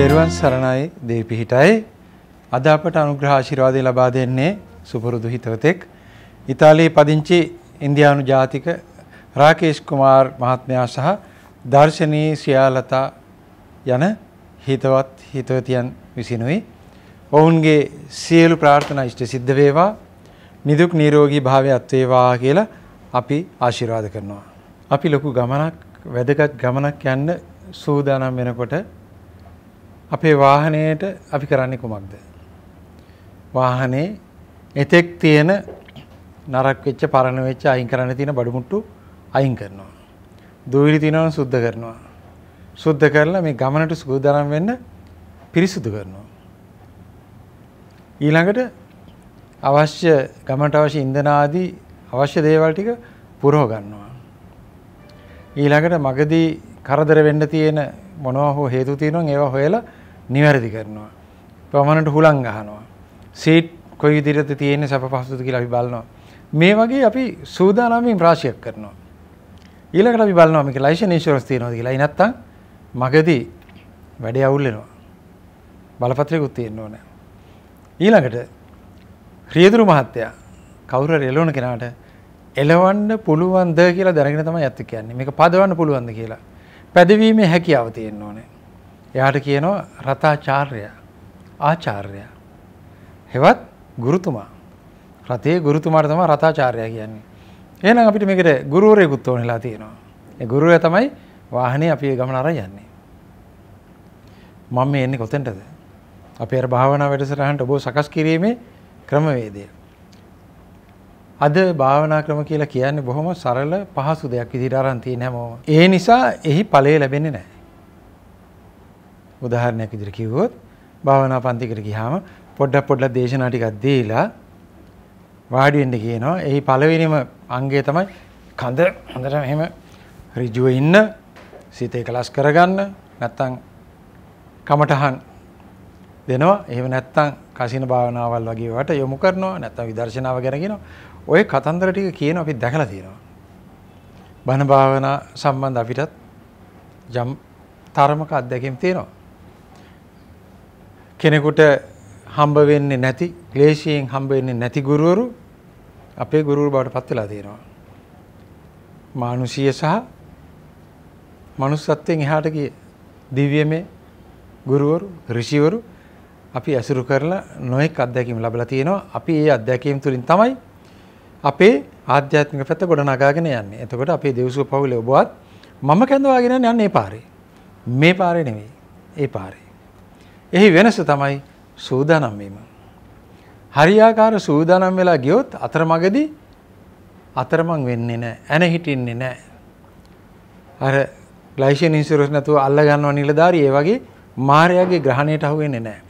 තෙරුවන් සරණයි දේපිහිටයි අද අපට අනුග්‍රහ ආශිර්වාදය ලබා දෙන්නේ සුපුරුදු හිතවතෙක් ඉතාලියේ පදිංචි ඉන්දියානු ජාතික රාකේෂ් කුමාර් මහත්මයා සහ දර්ශනී ශ්‍රියාලතා යන හිතවත් හිතවතියන් විසිනුයි ඔවුන්ගේ සියලු ප්‍රාර්ථනා ඉෂ්ට සිද්ධ වේවා නිදුක් නිරෝගී භාවයත් වේවා කියලා අපි ආශිර්වාද කරනවා අපි ලොකු ගමනක් වැදගත් ගමනක් යන්න සූදානම් වෙනකොට අපේ වාහනයට අපි කරන්නේ කුමක්ද? වාහනේ එතෙක් තියෙන නරක වෙච්ච පරණ වෙච්ච අයින් කරන්න තියෙන බඩු මුට්ටු අයින් කරනවා. දුවිලි තියෙනවා සුද්ධ කරනවා. සුද්ධ කරලා මේ ගමනට සූදානම් වෙන්න පිරිසුදු කරනවා. ඊළඟට අවශ්‍ය ගමනට අවශ්‍ය ඉන්ධන ආදී අවශ්‍ය දේවල් ටික පුරව ගන්නවා. ඊළඟට මගදී කරදර වෙන්න තියෙන මොනවා හෝ හේතු තියෙනවා ඒවා හොයලා නිවැරදි කරනවා. පමණට හුලං ගහනවා. සීට් කොයි විදිහට තියෙන්නේ සැප පහසුද කියලා අපි බලනවා. මේ වගේ අපි සූදානම්මින් රාශියක් කරනවා. ඊළඟට අපි බලනවා මේක ලයිසන් ඉන්ෂුරන්ස් තියෙනවද කියලා. ඒ නැත්තම් මගදී වැඩේ අවුල් වෙනවා. බලපත්‍රයකුත් තියෙන්න ඕනේ. ඊළඟට රියදුරු මහත්තයා කවුරු හරි එළවන කෙනාට එළවන්න පුළුවන්ද කියලා දැනගෙන තමයි ඇත්ත කියන්නේ. මේක පදවන්න පුළුවන්ද කියලා. පැදවීමේ හැකියාව තියෙන්න ඕනේ. එයාට කියනවා රතාචාර්ය ආචාර්ය. හෙවත් ගුරුතුමා. රතේ ගුරුතුමාට තමයි රතාචාර්ය කියන්නේ. එහෙනම් අපිට මේකට ගුරුවරයෙකුත් ඕනෙලා තියෙනවා. ඒ ගුරුවරයා තමයි වාහනේ අපි ගමන අරන් යන්නේ. මම මේ එන්නේ කොතෙන්ටද? අපි අර භාවනා වැඩසටහනට ඔබ සකස් කිරීමේ ක්‍රමවේදය. අද භාවනා ක්‍රම කියලා කියන්නේ බොහොම සරල පහසු දෙයක් විදිහට අරන් තියෙන හැමෝම. ඒ නිසා එහි ඵලය ලැබෙන්නේ නැහැ. උදාහරණයක් විදිහට කිව්වොත් භාවනා පන්තිකට ගියාම පොඩ්ඩක් පොඩ්ඩක් දේශනා ටිකක් දීලා වාඩි වෙන්න කියනවා. එහි පළවෙනිම අංගය තමයි කඳ හොඳට මෙහෙම ඍජුව ඉන්න, සිත එකලස් කරගන්න, නැත්තම් කමටහන් දෙනවා. එහෙම නැත්තම් කසින භාවනාවල් වගේ වට යොමු කරනවා, නැත්තම් විදර්ශනාව ගැන කියනවා. ওই කතන්දර ටික කියන අපි දැකලා තියෙනවා. බණ භාවනා සම්බන්ධ අපිටත් යම් තරමක අත්දැකීම් තියෙනවා. කෙනෙකුට හම්බ වෙන්නේ නැති ක්ලේශයෙන් හම්බ වෙන්නේ නැති ගුරුවරු අපේ ගුරුවරු බවට පත් වෙලා තියෙනවා. මානුෂීය සහ manussත්වයෙන් එහාට ගිය දිව්‍යමය ගුරුවරු, ඍෂිවරු අපි ඇසුරු කරලා නොඑක් අත්දැකීම් ලැබලා තියෙනවා. අපි ඒ අත්දැකීම් තුලින් තමයි අපේ ආධ්‍යාත්මික පැත්ත ගොඩනගාගෙන යන්නේ. එතකොට අපේ දේවසුව පවුලේ ඔබවත් මම කැඳවාගෙන යන්නේ අන්නේ පාරේ. මේ පාරේ නෙමෙයි. ඒ පාරේ. එහි වෙනස තමයි සූදානම් වීම. හරියාකාර සූදානම් වෙලා ගියොත් අතරමඟදී අතරමං වෙන්නේ නැහැ. ඇන හිටින්නේ නැහැ. අර ග්ලයිෂන් ඉන්සියුරන්ස් නැතුව අල්ල ගන්නව නිලධාරී ඒ වගේ මායාවේ ග්‍රහණයට අහු වෙන්නේ නැහැ.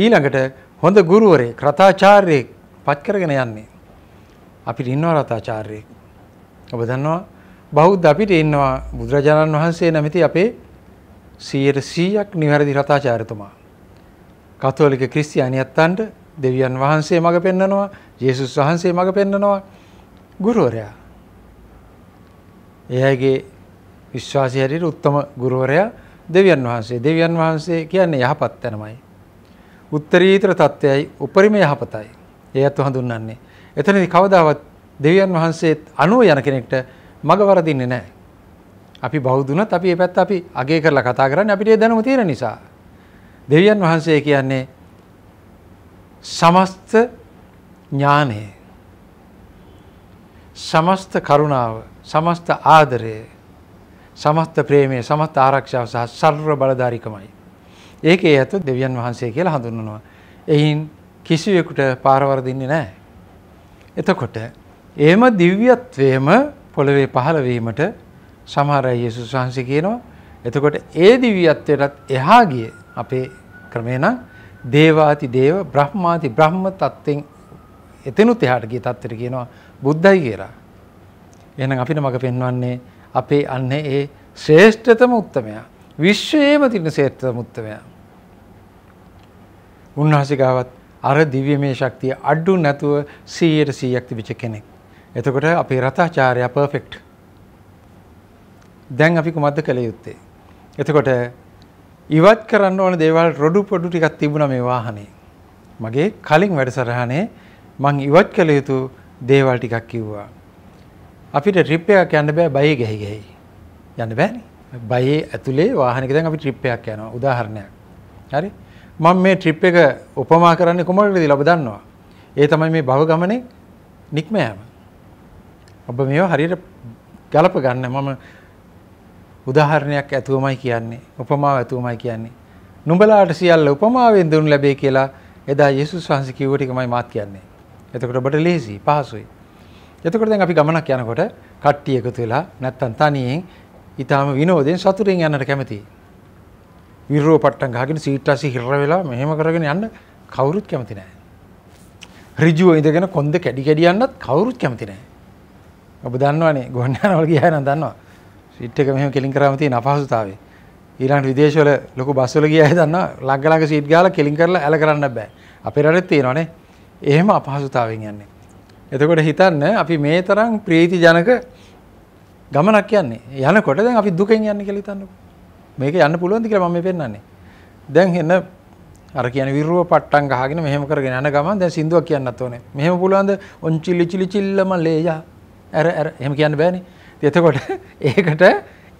ඊළඟට හොඳ ගුරුවරයෙක්, රතාචාර්යෙක් පත් කරගෙන යන්නේ. අපිට ඉන්නවා රතාචාර්යෙක්. ඔබ දන්නවා බෞද්ධ අපිට ඉන්නවා බුදුරජාණන් වහන්සේ නැමැති අපේ 100% නිවැරදි රතාචාර්යතුමා. කතෝලික ක්‍රිස්තියානියත්තන්ට දෙවියන් වහන්සේ මඟ පෙන්නනවා ජේසුස් වහන්සේ මඟ පෙන්නනවා ගුරුවරයා. ඒ අයගේ විශ්වාසය හැටියට උත්තම ගුරුවරයා දෙවියන් වහන්සේ දෙවියන් වහන්සේ කියන්නේ යහපත් තැනමයි. උත්තරීතර තත්ත්වයයි උපරිම යහපතයි. ඒ අත් හඳුන්වන්නේ. එතනදී කවදාවත් දෙවියන් වහන්සේත් අනුව යන කෙනෙක්ට මග වරදින්නේ නැහැ. අපි බෞද්ධුණත් අපි මේ පැත්ත අපි අගය කරලා කතා කරන්නේ අපිට ඒ දැනුම තියෙන නිසා. දෙවියන් වහන්සේ කියන්නේ සමස්ත ඥානය සමස්ත කරුණාව සමස්ත ආදරය සමස්ත ප්‍රේමය සමස්ත ආරක්ෂාව සහ සර්ව බලධාරිකමයි. ඒකේ ඇත දෙවියන් වහන්සේ කියලා හඳුන්වනවා. එයින් කිසිවෙකුට පාරවර දෙන්නේ නැහැ. එතකොට එහෙම දිව්‍යත්වයේම පොළවේ පහළ වීමට සමහර අය යේසුස් වහන්සේ කියනවා. එතකොට ඒ දිව්‍යත්වයටත් එහා ගිය අපේ ක්‍රමේ නම් දේවාති දේව බ්‍රහ්මාති බ්‍රහ්ම තත්ත්වෙන් එතනුත් එහාට ගිය තත්ත්වෙට කියනවා බුද්ධයි කියලා. එහෙනම් අපිට මඟ පෙන්වන්නේ අපේ අන්න ඒ ශ්‍රේෂ්ඨතම උත්තමයා. විශ්වයේම තියෙන ශ්‍රේෂ්ඨතම උත්තමයා. උන්වහන්සේගාවත් අර දිව්‍යමය ශක්තිය අඩු නැතුව 100ට 100ක් තිබිච්ච කෙනෙක්. එතකොට අපේ රතාචාර්යා පර්ෆෙක්ට්. දැන් අපි කුමක්ද කළ යුත්තේ? එතකොට ඉවත් කරන්න ඕන දේවල් රොඩු පොඩු ටිකක් තිබුණා මේ වාහනේ. මගේ කලින් වැඩසටහනේ මං ඉවත් කළ යුතු දේවල් ටිකක් කිව්වා. අපිට ට්‍රිප් එකක් යන්න බෑ බයේ ගැහි ගැහි. යන්න බෑනේ. බයේ ඇතුලේ වාහනේක දැන් අපි ට්‍රිප් එකක් යනවා උදාහරණයක්. හරි? මම මේ ට්‍රිප් එක උපමා කරන්නේ කොමඩටද කියලා ඔබ දන්නවා. ඒ තමයි මේ භව ගමනේ නික්ම යෑම. ඔබ මේවා හරියට ගලප ගන්න මම උදාහරණයක් ඇතුවමයි කියන්නේ උපමාව ඇතුවමයි කියන්නේ නුඹලාට සියල්ල උපමාවෙන් දුන් ලැබේ කියලා එදා යේසුස් වහන්සේ කිව්ව ටිකමයි මාත් කියන්නේ එතකොට ඔබට ලේසි පහසුයි එතකොට දැන් අපි ගමනක් යනකොට කට්ටිය එකතු වෙලා නැත්තම් තනියෙන් ඊටාම විනෝදෙන් සතුටින් යන්නට කැමතියි විරෝ පට්ටම් ගහගෙන සීට් රසි හිර වෙලා මෙහෙම කරගෙන යන්න කවුරුත් කැමති නැහැ ඍජුව ඉඳගෙන කොන්ද කැඩි කැඩි යන්නත් කවුරුත් කැමති නැහැ ඔබ දන්නවනේ ගොන්න යනවල ගියා නම් දන්නවා සිට් එක මෙහෙම කෙලින් කරාම තියෙන අපහසුතාවය. ඊළඟට විදේශවල ලොකු බස් වල ගිය අය දන්නවා ලඟ ළඟ සීට් ගාලා කෙලින් කරලා ඇල කරන්න බෑ. අපේ රටෙත් තියෙනවානේ. එහෙම අපහසුතාවයෙන් යන්නේ. එතකොට හිතන්න අපි මේ තරම් ප්‍රීති ජනක ගමනක් යන්නේ. යනකොට දැන් අපි දුකෙන් යන්නේ කියලා හිතන්නකෝ. මේක යන්න පුළුවන්ද කියලා මම මේ පෙන්නන්නේ. දැන් එන අර කියන්නේ විරුව පට්ටම් ගහගෙන මෙහෙම කරගෙන යන ගමන් දැන් සින්දුවක් කියන්නත් ඕනේ. මෙහෙම පුළුවන්ද? ඔන්චිලි චිලි චිල්ලම ලේයා. අර අර එහෙම කියන්න බෑනේ. එතකොට ඒකට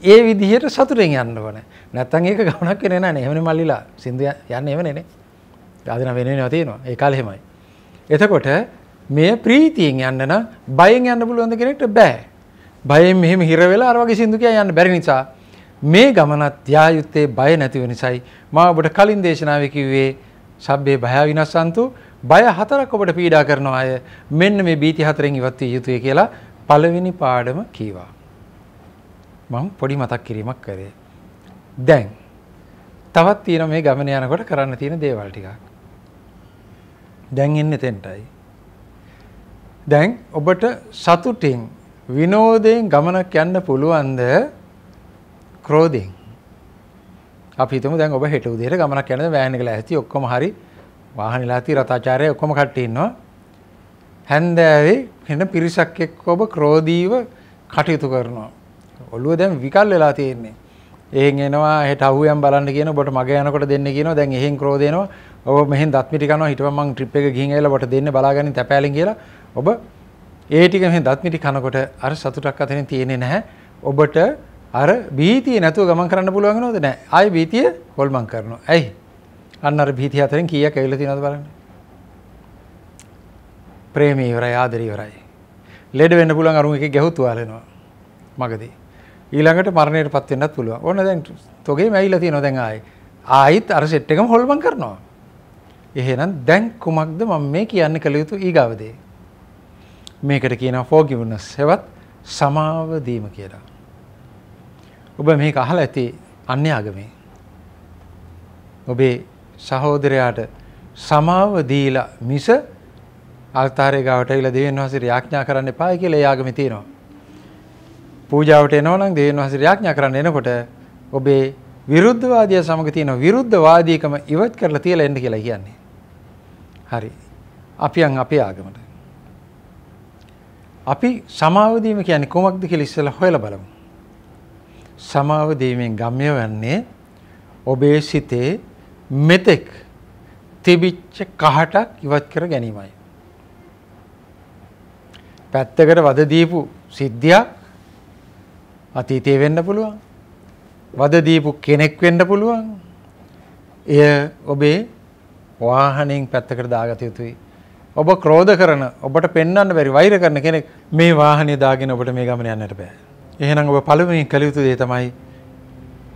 ඒ විදිහට සතුරෙන් යන්න ඕන. නැත්තම් ඒක ගමනක් වෙන්නේ නැහැ නේ. එහෙමනේ මල්ලිලා සින්දු යන්නේ එහෙමනේ නේ. ආදින වෙන වෙනව තියෙනවා. ඒ කාලේ එහෙමයි. එතකොට මේ ප්‍රීතියෙන් යන්න නම් බයෙන් යන්න පුළුවන් කෙනෙක්ට බෑ. බයෙන් මෙහෙම හිර වෙලා අර වගේ සින්දු කියා යන්න බැරි නිසා මේ ගමනත් යා යුත්තේ බය නැතිව නිසායි. මම ඔබට කලින් දේශනාවේ කිව්වේ සබ්බේ භය විනස්සන්තු බය හතරක් ඔබට පීඩා කරන අය මෙන්න මේ බීති හතරෙන් ඉවත් විය යුතුය කියලා පළවෙනි පාඩම කීවා. මම පොඩි මතක් කිරීමක් කරේ. දැන් තවත් තියෙන මේ ගමන යනකොට කරන්න තියෙන දේවල් ටිකක්. දැන් එන්නේ තෙන්ටයි. දැන් ඔබට සතුටින් විනෝදයෙන් ගමනක් යන්න පුළුවන්ද ක්‍රෝධයෙන්? අපි හිතමු දැන් ඔබ හෙට උදේට ගමනක් යනද වෑන් එක ලෑස්ති ඔක්කොම හරි වාහනේ ලෑස්ති රතාචාර්ය ඔක්කොම කට්ටිය ඉන්නවා. හැන්දෑවේ වෙන පිරිසක් එක්ක ඔබ ක්‍රෝධීව කටයුතු කරනවා. ඔළුව දැන් විකල් වෙලා තියෙන්නේ. එහෙන් එනවා හෙට අහුවෙන් බලන්න කියන ඔබට මග යනකොට දෙන්න කියනවා. දැන් එහෙන් ක්‍රෝධ වෙනවා. ඔබ මෙහෙන් දත් මිටි කනවා. හිටපන් මං ට්‍රිප් එක ගිහින් ඇවිල්ලා ඔබට දෙන්න බලාගනින් තැපෑලෙන් කියලා. ඔබ ඒ ටික මෙහෙන් දත් මිටි කනකොට අර සතුටක් අතරින් තියෙන්නේ නැහැ. ඔබට අර බීතිය නැතුව ගමන් කරන්න පුළුවන් නේද? නෑ. ආයි බීතිය හොල්මන් කරනවා. ඇයි? අන්න අර බීතිය අතරින් කීයක් ඇවිල්ලා තියෙනවද බලන්න. ප්‍රේමී ඉවරයි ආදරේ ඉවරයි. ලෙඩ වෙන්න පුළුවන් අරුම එකේ ගැහුත් වාලෙනවා. මගදී. ඊළඟට මරණයටපත් වෙන්නත් පුළුවන්. ඕන දැන් තොගේම ඇවිල්ලා තියෙනවා දැන් ආයේ. ආයිත් අර සෙට් එකම හොල්මන් කරනවා. එහෙනම් දැන් කුමක්ද මම මේ කියන්න කළ යුතු ඊගාවදේ? මේකට කියනවා forgiveness හෙවත් සමාව දීම කියලා. ඔබ මේක අහලා ඇති අන්‍ය ආගමේ. ඔබේ සහෝදරයාට සමාව දීලා මිස අල්තාරය ගාවට ඇවිල්ලා දෙවියන් වහන්සේ යාඥා කරන්න එපායි කියලා ඒ ආගමේ තියෙනවා. පූජාවට එනවනම් දෙවියන් වහන්සේ යාඥා කරන්න එනකොට ඔබේ විරුද්ධවාදිය සමග තියෙන විරුද්ධවාදීකම ඉවත් කරලා තියලා එන්න කියලා කියන්නේ. හරි. අපියන් අපේ ආගමට. අපි සමාව දීම කියන්නේ කොමක්ද කියලා ඉස්සෙල්ලා හොයලා බලමු. සමාව දීමෙන් ගම්‍ය වන්නේ ඔබේ සිතේ මෙතෙක් තිබිච්ච කහටක් ඉවත් කර ගැනීමයි. පැත්තකට වද දීපු සිද්ධියක් අතීතයේ වෙන්න පුළුවන්. වද දීපු කෙනෙක් වෙන්න පුළුවන්. එය ඔබේ වාහණයෙන් පැත්තකට දාගත යුතුයි. ඔබ ක්‍රෝධ කරන ඔබට පෙන්වන්න බැරි වෛර කරන කෙනෙක් මේ වාහනේ දාගෙන ඔබට මේ ගමන යන්නට බෑ. එහෙනම් ඔබ පළමුවෙන් කළ යුතු දේ තමයි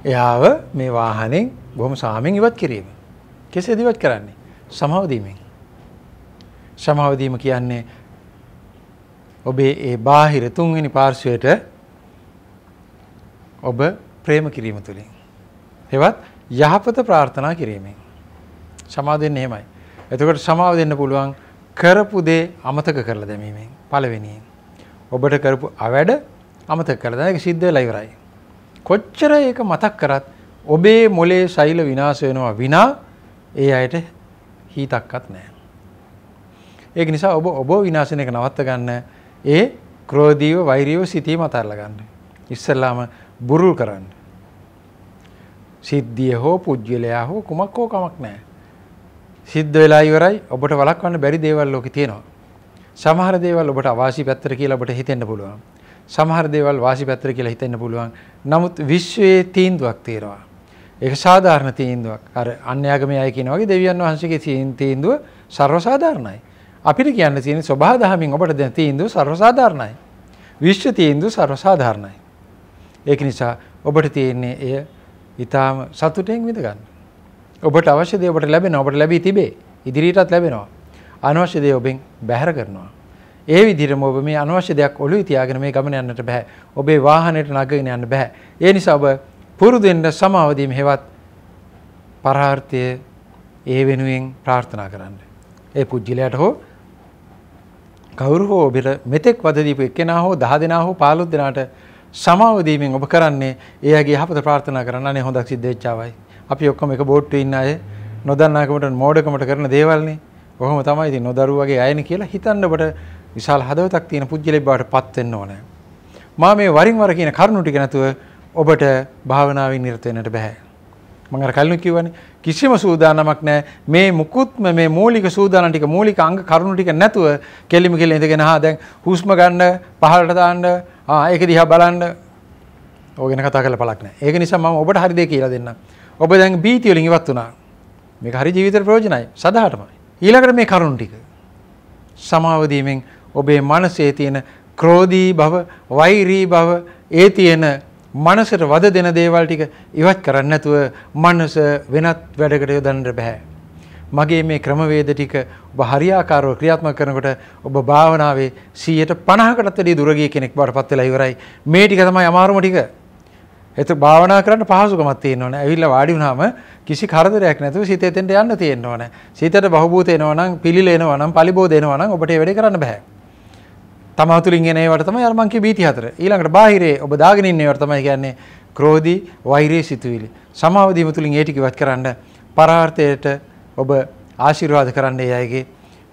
එයාව මේ වාහනෙන් බොහොම සාමෙන් ඉවත් කිරීම. කෙසේද ඉවත් කරන්නේ? සමාව දීමෙන්. සමාව දීම කියන්නේ ඔබේ ඒ බාහිර තුන්වෙනි පාර්ශ්වයට ඔබ ප්‍රේම කිරීම තුළින්. එවත් යහපත ප්‍රාර්ථනා කිරීමෙන්. සමා දෙන්න එහෙමයි. එතකොට සමාව දෙන්න පුළුවන් කරපු දේ අමතක කරලා දැමීමෙන් පළවෙනියෙන්. ඔබට කරපු අවැඩ අමතක කරලා දැන් ඒක සිද්ධ වෙලා ඉවරයි. කොච්චර ඒක මතක් කරත් ඔබේ මොලේ ශෛල විනාශ වෙනවා විනා ඒ අයට හීතක්වත් නැහැ. ඒක නිසා ඔබ ඔබ විනාශන එක නවත්ත ගන්න ඒ ක්‍රෝධීව වෛරීව සිතීම අතහැරලා ගන්න. ඉස්සෙල්ලාම බුරුල් කරන්න. සිද්ධිය හෝ පුජ්‍යලයා හෝ කුමක් හෝ කමක් නැහැ. සිද්ධ වෙලා ඉවරයි ඔබට වළක්වන්න බැරි දේවල් ලෝකේ තියෙනවා. සමහර දේවල් ඔබට අවාසි පැත්තට කියලා ඔබට හිතෙන්න පුළුවන්. සමහර දේවල් වාසි පැත්තට කියලා හිතෙන්න පුළුවන්. නමුත් විශ්වයේ තීන්දුවක් තියෙනවා. ඒක සාධාරණ තීන්දුවක්. අර අන්‍යාගමී අය කියන වගේ දෙවියන් වහන්සේගේ තීන්දුව සර්ව සාධාරණයි. අපිට කියන්න තියෙන ස්වභාදහමින් ඔබට දැන තීන්දුව සර්වසාධාරණයි. විශ්ව තීන්දුව සර්වසාධාරණයි. ඒක නිසා ඔබට තියෙන්නේ එය ඊටාම සතුටෙන් විඳ ගන්න. ඔබට අවශ්‍ය දේ ඔබට ලැබෙනවා. ඔබට ලැබී තිබේ. ඉදිරියටත් ලැබෙනවා. අනවශ්‍ය දේ ඔබෙන් බැහැර කරනවා. ඒ විදිහටම ඔබ මේ අනවශ්‍ය දෙයක් ඔළුවේ තියාගෙන මේ ගමන යන්නට බෑ. ඔබේ වාහනයට නගගෙන යන්න බෑ. ඒ නිසා ඔබ පුරුදු වෙන්න සමාවදීම හේවත් පරාර්ථය ඒ වෙනුවෙන් ප්‍රාර්ථනා කරන්න. ඒ පුජ්‍යලයට හෝ කවුරු හෝ ඔබට මෙතෙක් වද දීපු එක්කෙනා හෝ දහ දෙනා හෝ 15 දෙනාට සමාව දීමෙන් ඔබ කරන්නේ එයාගේ යහපත ප්‍රාර්ථනා කරන්න අනේ හොඳක් සිද්ධ වෙච්චාවයි. අපි ඔක්කොම එක බෝට්ටුවේ ඉන්න අය නොදන්නාකමට මෝඩකමට කරන දේවල්නේ. කොහොම තමයි ඉතින් නොදරු වගේ අයනේ කියලා හිතන්න ඔබට විශාල හදවතක් තියෙන පුජ්‍යලෙක් බවට පත් වෙන්න ඕනේ. මා මේ වරින් වර කියන කරුණු ටික නැතුව ඔබට භාවනාවෙන් නිරත වෙන්නට බෑ. මම අර කලින් කිව්වනේ කිසිම සූදානමක් නැහැ මේ මුකුත්ම මේ මූලික සූදානම් ටික මූලික අංග කරුණු ටික නැතුව කෙලිම කෙලිම ඉඳගෙන ආ දැන් හුස්ම ගන්න පහළට දාන්න ආ ඒක දිහා බලන්න ඕක ගැන කතා කරලා පළක් නැහැ ඒක නිසා මම ඔබට හරි දේ කියලා දෙන්නම් ඔබ දැන් බීති වලින් ඉවත් වුණා මේක හරි ජීවිතේ ප්‍රයෝජනයි සදාටමයි ඊළඟට මේ කරුණු ටික සමාව දීමෙන් ඔබේ මනසේ තියෙන ක්‍රෝධී භව වෛරී භව ඒ තියෙන මනසට වද දෙන දේවල් ටික ඉවත් කරන්න නැතුව මනස වෙනත් වැඩකට යොදන්න බෑ. මගේ මේ ක්‍රමවේද ටික ඔබ හරියාකාරව ක්‍රියාත්මක කරනකොට ඔබ භාවනාවේ 150කටත් වැඩිය දුර ගිය කෙනෙක් බවට පත් වෙලා ඉවරයි. මේ ටික තමයි අමාරුම ටික. එතකොට භාවනා කරන්න පහසුකමක් තියෙන්න ඕනේ. ඇවිල්ලා වාඩි වුණාම කිසි කරදරයක් නැතුව සිතේ තෙන්ට යන්න තියෙන්න ඕනේ. සිතට බහූබූත එනවා නම්, පිළිල එනවා නම්, පලිබෝධ එනවා නම් ඔබට ඒ වැඩේ කරන්න බෑ. තම තුලින් එන ඒවට තමයි අර මං කිය බීති හතර. ඊළඟට බාහිරේ ඔබ දාගෙන ඉන්න ඒවට තමයි කියන්නේ ක්‍රෝධී වෛරයේ සිතුවිලි. සමාව දීම තුලින් ඒ ටික ඉවත් කරන්න පරාර්ථයට ඔබ ආශිර්වාද කරන්න ඒ අයගේ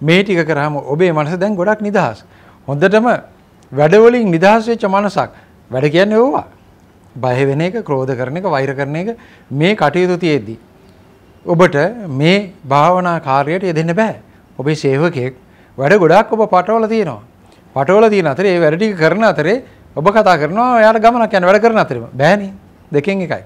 මේ ටික කරාම ඔබේ මනස දැන් ගොඩක් නිදහස්. හොඳටම වැඩවලින් නිදහස් වෙච්ච මනසක්. වැඩ කියන්නේ ඕවා. බය වෙන එක, ක්‍රෝධ කරන එක, වෛර කරන එක මේ කටයුතු තියෙද්දි ඔබට මේ භාවනා කාර්යයට යෙදෙන්න බෑ. ඔබේ සේවකයෙක් වැඩ ගොඩක් ඔබ පටවලා තියෙනවා. පටවල තියෙන අතරේ ඒ වැඩ ටික කරන අතරේ ඔබ කතා කරනවා එයාට ගමනක් යන වැඩ කරන අතරේම බෑනේ දෙකෙන් එකයි.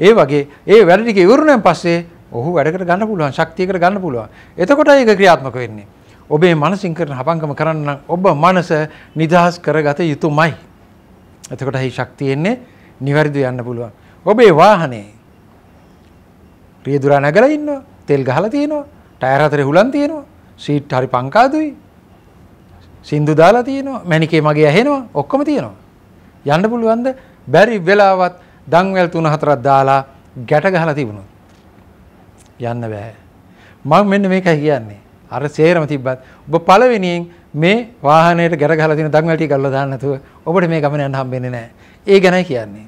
ඒ වගේ ඒ වැඩ ටික ඉවරුනෙන් පස්සේ ඔහු වැඩකට ගන්න පුළුවන් ශක්තියකට ගන්න පුළුවන්. එතකොටයි ඒක ක්‍රියාත්මක වෙන්නේ. ඔබේ මනසින් කරන හපංගම කරන්න ඔබ මනස නිදහස් කරගත යුතුමයි. එතකොට හි ශක්තියෙන්නේ නිවැරදිව යන්න පුළුවන්. ඔබේ වාහනේ රියදුරා නැගලා ඉන්නවා, තෙල් ගහලා තියෙනවා, ටයර් හතරේ හුලන් තියෙනවා, සීට් හරි පංකාදුයි, සින්දු දාලා තියෙනවා මැණිකේ මගේ ඇහෙනවා ඔක්කොම තියෙනවා යන්න පුළුවන්ද බැරි වෙලාවත් දන්වැල් 3 4ක් දාලා ගැට ගහලා තිබුණොත් යන්න බෑ මම මෙන්න මේකයි කියන්නේ අර සේරම තිබ්බත් ඔබ පළවෙනියෙන් මේ වාහනේට ගැට ගහලා තියෙන දන්වැල් ටික ගල්ලා දාන්න නැතුව ඔබට මේ ගමන යන්න හම්බෙන්නේ නැහැ ඒ ගැනයි කියන්නේ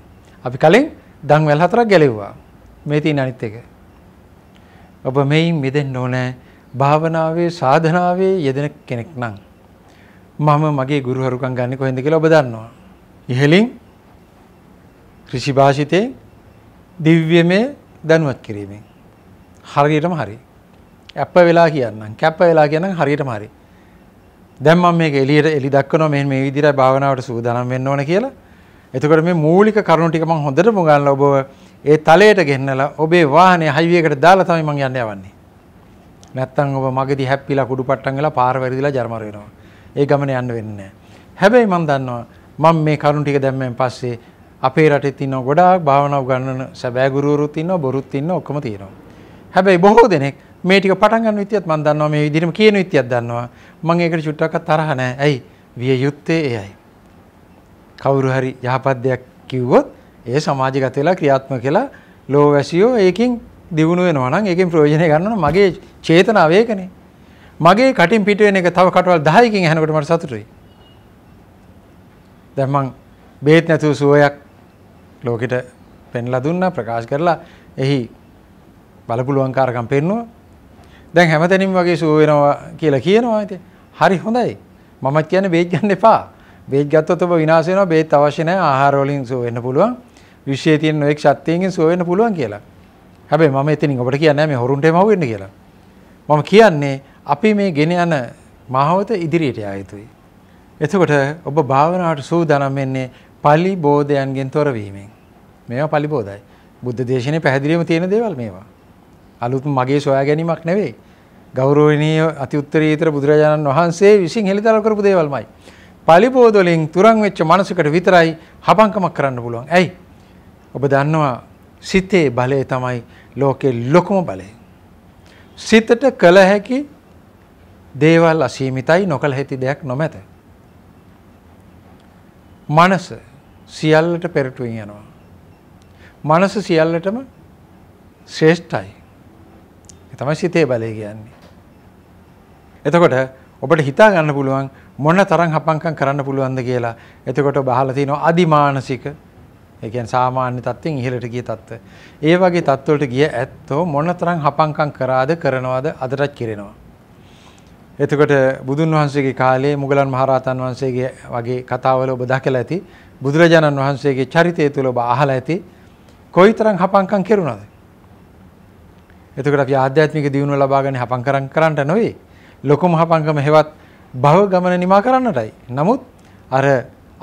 අපි කලින් දන්වැල් හතරක් ගැලෙව්වා මේ තියෙන අනිත් එක ඔබ මේයින් මිදෙන්න ඕනේ භාවනාවේ සාධනාවේ යෙදෙන කෙනෙක් නම් මම මගේ ගුරුහරුකම් ගන්න කොහෙන්ද කියලා ඔබ දන්නවා. ඉහලින් ඍෂි භාෂිතේ දිව්‍යමය දැනුවත් කිරීමෙන් හරියටම හරි. ඇප්ප වෙලා කියන්නම්. කැප්ප වෙලා කියන්නම් හරියටම හරි. දැන් මම මේක එළියට එලි දක්වනවා මෙන්න මේ විදිහට භාවනාවට සූදානම් වෙන්න ඕන කියලා. එතකොට මේ මූලික කරුණු ටික මම හොඳට මුගන්ලා ඔබව ඒ තලයට ගෙන්නලා ඔබේ වාහනේ highway එකට දාලා තමයි මම යන්න යවන්නේ. නැත්තම් ඔබ මගදී හැප්පිලා කුඩු පට්ටම් වෙලා පාර වැරදිලා ජර්මර වෙනවා. ඒ ගමන යන්න වෙන්නේ හැබැයි මම දන්නවා මම මේ කරුණ ටික දැම්මෙන් පස්සේ අපේ රටේ තියෙන ගොඩාක් භාවනා උගන්වන සැබෑ ගුරුවරුත් ඉන්නවා බොරුත් ඉන්නවා ඔක්කොම තියෙනවා. හැබැයි බොහෝ දෙනෙක් මේ ටික පටන් ගන්න විදියත් මම දන්නවා මේ විදිහටම කියන විදියත් දන්නවා. මම ඒකට චුට්ටක්වත් තරහ නැහැ. ඇයි? විය යුත්තේ එයයි. කවුරු හරි යහපත් දෙයක් කිව්වොත් ඒ සමාජගත වෙලා ක්‍රියාත්මක කියලා ලෝවැසියෝ ඒකෙන් දිනුන වෙනවා නම් ඒකෙන් ප්‍රයෝජනය ගන්න මගේ චේතනාව ඒකනේ. මගේ කටින් පිටවෙන එක තව කටවල් 10කින් ඇහෙනකොට මට සතුටුයි. දැන් මං බේත් නැතුව සුවයක් ලෝකෙට පෙන්ලා දුන්නා ප්‍රකාශ කරලා එහි බලපුලුවන්කාරකම් පෙන්නුවා. දැන් හැමතැනින්ම වගේ සුව වෙනවා කියලා කියනවා ඉතින්. හරි හොඳයි. මමත් කියන්නේ බේත් ගන්න එපා. බේත් ගත්තොත් ඔබ විනාශ වෙනවා. බේත් අවශ්‍ය නැහැ. ආහාර වලින් සුව වෙන්න පුළුවන්. විශ්වයේ තියෙන නොඑක් ශක්තියකින් සුව වෙන්න පුළුවන් කියලා. හැබැයි මම එතනින් ඔබට කියන්නේ මේ හොරුන්ටම අහුවෙන්න කියලා. මම කියන්නේ අපි මේ ගෙන යන මහවත ඉදිරියට යා යුතුයි. එතකොට ඔබ භාවනාවට සූදානම් වෙන්නේ pali බෝධයන්ගෙන් තොර වීමෙන්. මේවා pali බෝධයි. බුද්ධ දේශනේ පැහැදිලිවම තියෙන දේවල් මේවා. අලුත් මගේ සොයා ගැනීමක් නෙවෙයි. ගෞරවණීය අති උත්තරීතර බුදුරජාණන් වහන්සේ විසින් හෙළිදරව් කරපු දේවල්මයි. pali බෝධ වලින් තුරන් වෙච්ච මනසකට විතරයි හපංකමක් කරන්න පුළුවන්. ඇයි? ඔබ දන්නවා සිතේ බලය තමයි ලෝකේ ලොකුම බලය. සිතට කළ හැකි දේවල් අසීමිතයි නොකළ හැකි දෙයක් නොමැත. මනස සියල්ලට පෙරටුවෙන් යනවා. මනස සියල්ලටම ශ්‍රේෂ්ඨයි. ඒ තමයි සිතේ බලය කියන්නේ. එතකොට ඔබට හිතා ගන්න පුළුවන් මොන තරම් හපංකම් කරන්න පුළුවන්ද කියලා. එතකොට ඔබ අහලා තියෙනවා අදිමානසික. ඒ කියන්නේ සාමාන්‍ය තත්ත්වෙන් ඉහළට ගිය තත්ත්ව. ඒ වගේ තත්ත්වවලට ගිය ඇත්තෝ මොන තරම් හපංකම් කරාද කරනවද අදටත් කිරෙනවා. එතකොට බුදුන් වහන්සේගේ කාලේ මුගලන් මහරහතන් වහන්සේගේ වගේ කතාවල ඔබ දැකලා ඇති බුදුරජාණන් වහන්සේගේ චරිතය තුළ ඔබ අහලා ඇති කොයිතරම් හපංකම් කෙරුණාද එතකොට අපි ආධ්‍යාත්මික දියුණුව ලබා ගන්න හපංකම් කරන්නට නෙවෙයි ලොකුම හපංකම හේවත් භව ගමන නිමා කරන්නටයි නමුත් අර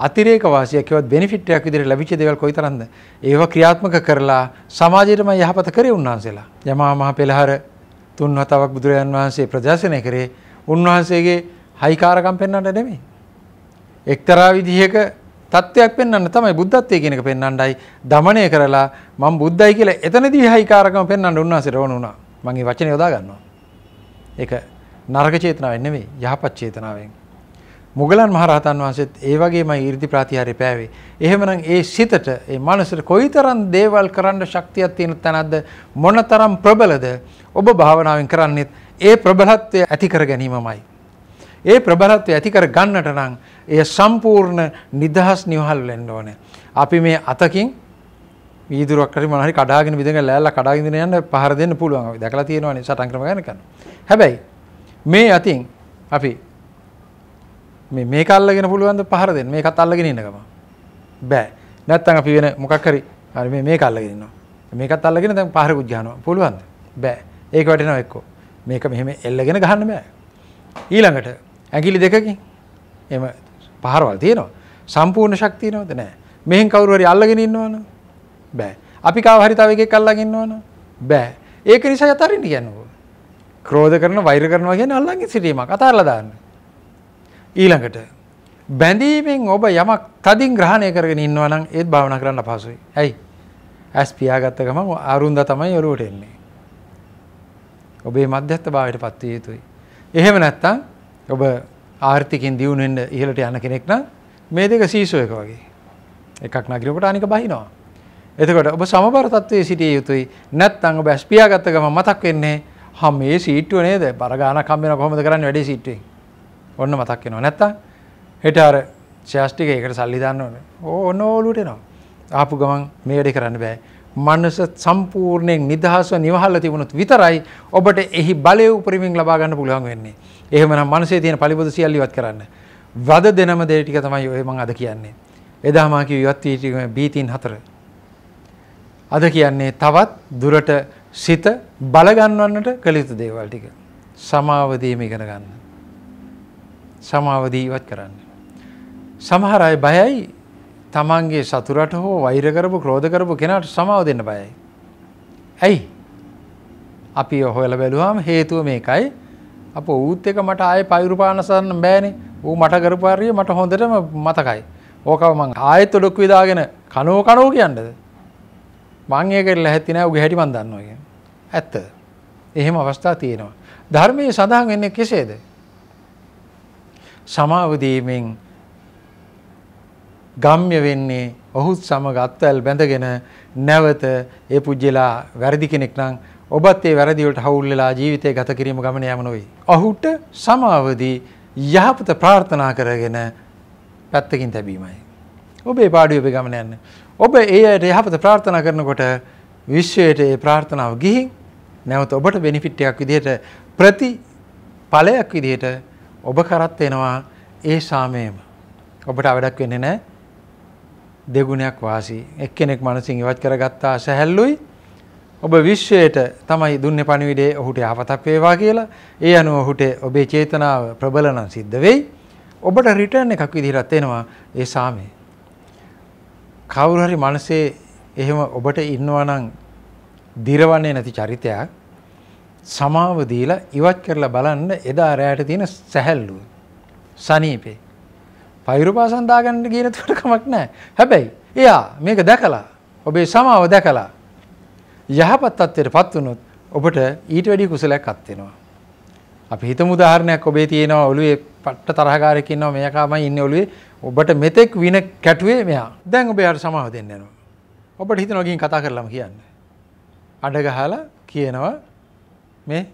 අතිරේක වාසියක් ඒවත් බෙනිෆිට් එකක් විදිහට ලැබිච්ච දේවල් කොයිතරම්ද ඒව ක්‍රියාත්මක කරලා සමාජයටම යහපත කරේ උන්වහන්සේලා යමා මහ පෙළහර තුන් හතාවක් බුදුරජාන් වහන්සේ ප්‍රදර්ශනය කරේ උන්වහන්සේගේ හයිකාරකම් පෙන්වන්නට නෙමෙයි. එක්තරා විදිහක තත්ත්වයක් පෙන්වන්න තමයි බුද්ධත්වයේ කියන එක පෙන්වන්නයි দমনය කරලා මම බුද්ධයි කියලා එතනදී හයිකාරකම පෙන්වන්න උන්වහන්සේට ඕන වුණා. මම මේ වචනේ යොදා ගන්නවා. ඒක නරක චේතනාවෙන් නෙමෙයි යහපත් චේතනාවෙන්. මුගලන් මහරහතන් වහන්සේත් ඒ වගේමයි 이르දි ප්‍රාතිහාර්ය පෑවේ. එහෙමනම් ඒ සිතට ඒ මනසට කොයිතරම් දේවල් කරන්න ශක්තියක් තියෙන තැනක්ද මොනතරම් ප්‍රබලද ඔබ භාවනාවෙන් කරන්නේත් ඒ ප්‍රබලත්වය ඇතිකර ගැනීමමයි. ඒ ප්‍රබලත්වය ඇතිකර ගන්නට නම් එය සම්පූර්ණ නිදහස් නිවහල් වෙන්න ඕනේ. අපි මේ අතකින් වීදුරක් හරි මොනවා හරි කඩාගෙන විදගෙන ලෑල්ලා කඩාගෙන යන්න පහර දෙන්න පුළුවන්. අපි දැකලා තියෙනවානේ සටන් ක්‍රම ගන්න කරන. හැබැයි මේ අතින් අපි මේ මේක අල්ලගෙන පුළුවන්ද පහර දෙන්න? මේකත් අල්ලගෙන ඉන්න ගම. බෑ. නැත්තම් අපි වෙන මොකක් හරි හරි මේ මේක අල්ලගෙන ඉන්නවා. මේකත් අල්ලගෙන දැන් පහරකුත් ගන්නවා. පුළුවන්ද? බෑ. ඒක වටිනවා එක්කෝ. මේක මෙහෙම එල්ලගෙන ගහන්න බෑ. ඊළඟට ඇඟිලි දෙකකින් එහෙම පහරවල් තියෙනවා. සම්පූර්ණ ශක්තිය නෝද නැහැ. මෙහෙන් කවුරු හරි අල්ලගෙන ඉන්නවද? බෑ. අපි කාව හරි තව එකෙක් අල්ලගෙන ඉන්නවද? බෑ. ඒක නිසා යතරින්න කියන්නේ. ක්‍රෝධ කරන වෛර කරනවා කියන්නේ අල්ලගෙන සිටීමක්. අතාරලා දාන්න. ඊළඟට බැඳීමෙන් ඔබ යමක් තදින් ග්‍රහණය කරගෙන ඉන්නවා නම් ඒත් භාවනා කරන්න අපහසුයි. ඇයි? ඇස් පියාගත්ත ගමන් අරුන්දා තමයි ඔලුවට එන්නේ. ඔබේ මධ්‍යස්ථ භාවයට පත් විය යුතුයි. එහෙම නැත්නම් ඔබ ආර්ථිකෙන් දියුණු වෙන්න ඉහළට යන කෙනෙක් නම් මේ දෙක සීසෝ එක වගේ. එකක් නගිනකොට අනික බහිනවා. එතකොට ඔබ සමබර තත්වයේ සිටිය යුතුයි. නැත්නම් ඔබ ඇස් පියාගත්ත ගමන් මතක් වෙන්නේ හා මේ සීට්ටුව නේද? බර ගානක් හම්බ වෙනවා කොහොමද කරන්නේ වැඩේ සීට්ටුවෙන්. ඔන්න මතක් වෙනවා. නැත්නම් හෙට අර ශාස්ත්‍රික ඒකට සල්ලි දාන්න ඕනේ. ඕන ඕලුවට එනවා. ආපු ගමන් මේ වැඩේ කරන්න බෑ. මනස සම්පූර්ණයෙන් නිදහස්ව නිවහල තිබුණොත් විතරයි ඔබට එහි බලය උපරිමෙන් ලබා ගන්න පුළුවන් වෙන්නේ. එහෙමනම් මනසේ තියෙන පළිබොද සියල්ල ඉවත් කරන්න. වද දෙනම දේ ටික තමයි ඔය මම අද කියන්නේ. එදා මා කිව්ව ඉවත් වී බීතින් හතර. අද කියන්නේ තවත් දුරට සිත බල ගන්නවන්නට කළ යුතු දේවල් ටික. සමාව දීම ඉගෙන ගන්න. සමාව දී ඉවත් කරන්න. සමහර අය බයයි තමන්ගේ සතුරට හෝ වෛරකරපු ක්‍රෝධකරපු කෙනට සමාව දෙන්න බයයි. ඇයි අපි ඔහොල බැලුවාම හේතුව මේකයි අප ඌත් එක මට ආය පයුරුපානසන්න බෑනෙ ඌ මට කරපාරිය මට හොඳටම මතකයි. ඕකව මං ආයත් ොඩොක් විදාගෙන කනෝ කනෝ කියන්නද. මංඒකරල හැතිනෑ උගේ හැටි බන්දන්නෝය. ඇත්ත. එහෙම අවස්ථා තියෙනවා. ධර්මයේ සඳහන් වෙන්නේ කෙසේද. සමාවදීමෙන් ගම්්‍ය වෙන්නේ ඔහුත් සමග අත්වැල් බැඳගෙන නැවත ඒ පුජ්‍යලා වැරදි කෙනෙක් නම් ඔබත් ඒ වැරදි වලට හවුල් වෙලා ජීවිතය ගත කිරීම ගමන යම නොවේ. ඔහුට සමාවදී යහපත ප්‍රාර්ථනා කරගෙන පැත්තකින් තැබීමයි. ඔබේ පාඩුවේ ගමන යන්න. ඔබ ඒ අයට යහපත ප්‍රාර්ථනා කරනකොට විශ්වයට ඒ ප්‍රාර්ථනාව ගිහින් නැවත ඔබට බෙනිෆිට් එකක් විදිහට ප්‍රති ඵලයක් විදිහට ඔබ කරත් වෙනවා ඒ සාමයේම. ඔබට අවඩක් වෙන්නේ නැහැ. දෙගුණයක් වාසි එක්කෙනෙක් මනසින් ඉවත් කරගත්තා සැහැල්ලුයි ඔබ විශ්වයට තමයි දුන්නේ පණිවිඩේ ඔහුට යහපතක් වේවා කියලා ඒ අනුව ඔහුට ඔබේ චේතනාව ප්‍රබල නම් සිද්ධ වෙයි ඔබට රිටර්න් එකක් විදිහට එනවා ඒ සාමය කවුරු හරි මනසේ එහෙම ඔබට ඉන්නවා නම් දිරවන්නේ නැති චරිතයක් සමාව දීලා ඉවත් කරලා බලන්න එදා රැයට තියෙන සැහැල්ලුව සනීපේ පෛරුපාසන් දාගන්න කියන තුට කමක් නෑ. හැබැයි එයා මේක දැකලා ඔබේ සමාව දැකලා යහපත් තත්ත්වයට පත් වුණොත් ඔබට ඊට වැඩි කුසලයක් අත්වෙනවා. අපි හිතම උදාහරණයක් ඔබේ තියෙනවා ඔළුවේ පට්ට තරහකාරයෙක් ඉන්නවා මෙයාකමයි ඉන්නේ ඔළුවේ. ඔබට මෙතෙක් වින කැටුවේ මෙයා. දැන් ඔබ යාට සමාව දෙන්න යනවා. ඔබට හිතනවා ගිහින් කතා කරලාම කියන්න. අඩ ගහලා කියනවා මේ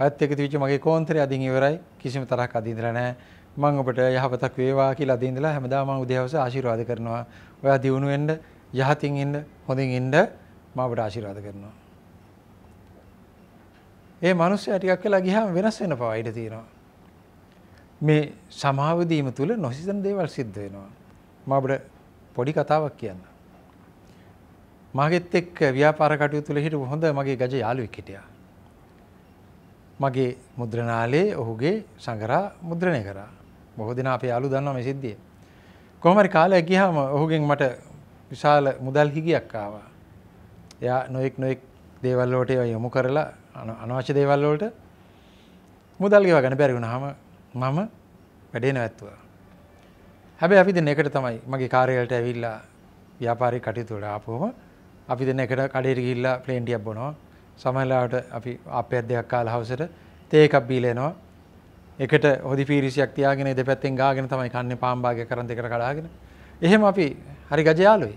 අයත් එක තිවිච්ච මගේ කෝන්තරය අදින් ඉවරයි කිසිම තරහක් අදින් ඉඳලා නැහැ. මම ඔබට යහපතක් වේවා කියලා අද ඉඳලා හැමදාම මම උදේවස ආශිර්වාද කරනවා. ඔයා දියුණු වෙන්න, යහතින් ඉන්න, හොඳින් ඉන්න මම ඔබට ආශිර්වාද කරනවා. ඒ මිනිස්සයා ටිකක් වෙලා ගියාම වෙනස් වෙන පවා ඉඩ තියෙනවා. මේ සමාව දීම තුල නොසිතන දේවල් සිද්ධ වෙනවා. මම ඔබට පොඩි කතාවක් කියන්න. මාගෙත් එක්ක ව්‍යාපාර කටයුතු තුල හිටපු හොඳ මගේ ගජ යාළුවෙක් හිටියා. මගේ මුද්‍රණාලේ ඔහුගේ සංගරා මුද්‍රණය කරා. බොහෝ දෙනා අපේ යාළු දන්නවා මේ සිද්ධිය. කොහොම හරි කාලයක් ගියාම ඔහුගෙන් මට විශාල මුදල් හිගයක් ආවා. එයා නොඑක් නොඑක් දේවල් වලට යොමු කරලා අනවශ්‍ය දේවල් වලට මුදල් ගෙවා ගන්න බැරි වුණාම මම වැඩේ නැවැත්තුවා. හැබැයි අපි දෙන්න එකට තමයි මගේ කාර්යාලයට ඇවිල්ලා ව්‍යාපාරික කටයුතු වලට ආපුවම අපි දෙන්න එකට කඩේට ගිහිල්ලා ප්ලේන් ටිකක් බොනවා. සමහරවිට අපි ආප්පයක් දෙකක් කාලා හවසට තේ එකක් බීලා එනවා. එකට හොදි පිරිසියක් තියාගෙන දෙපැත්තෙන් ගාගෙන තමයි කන්නේ පාන් භාගයක් කරන් දෙකට කඩාගෙන. එහෙම අපි හරි ගජයාලුයි.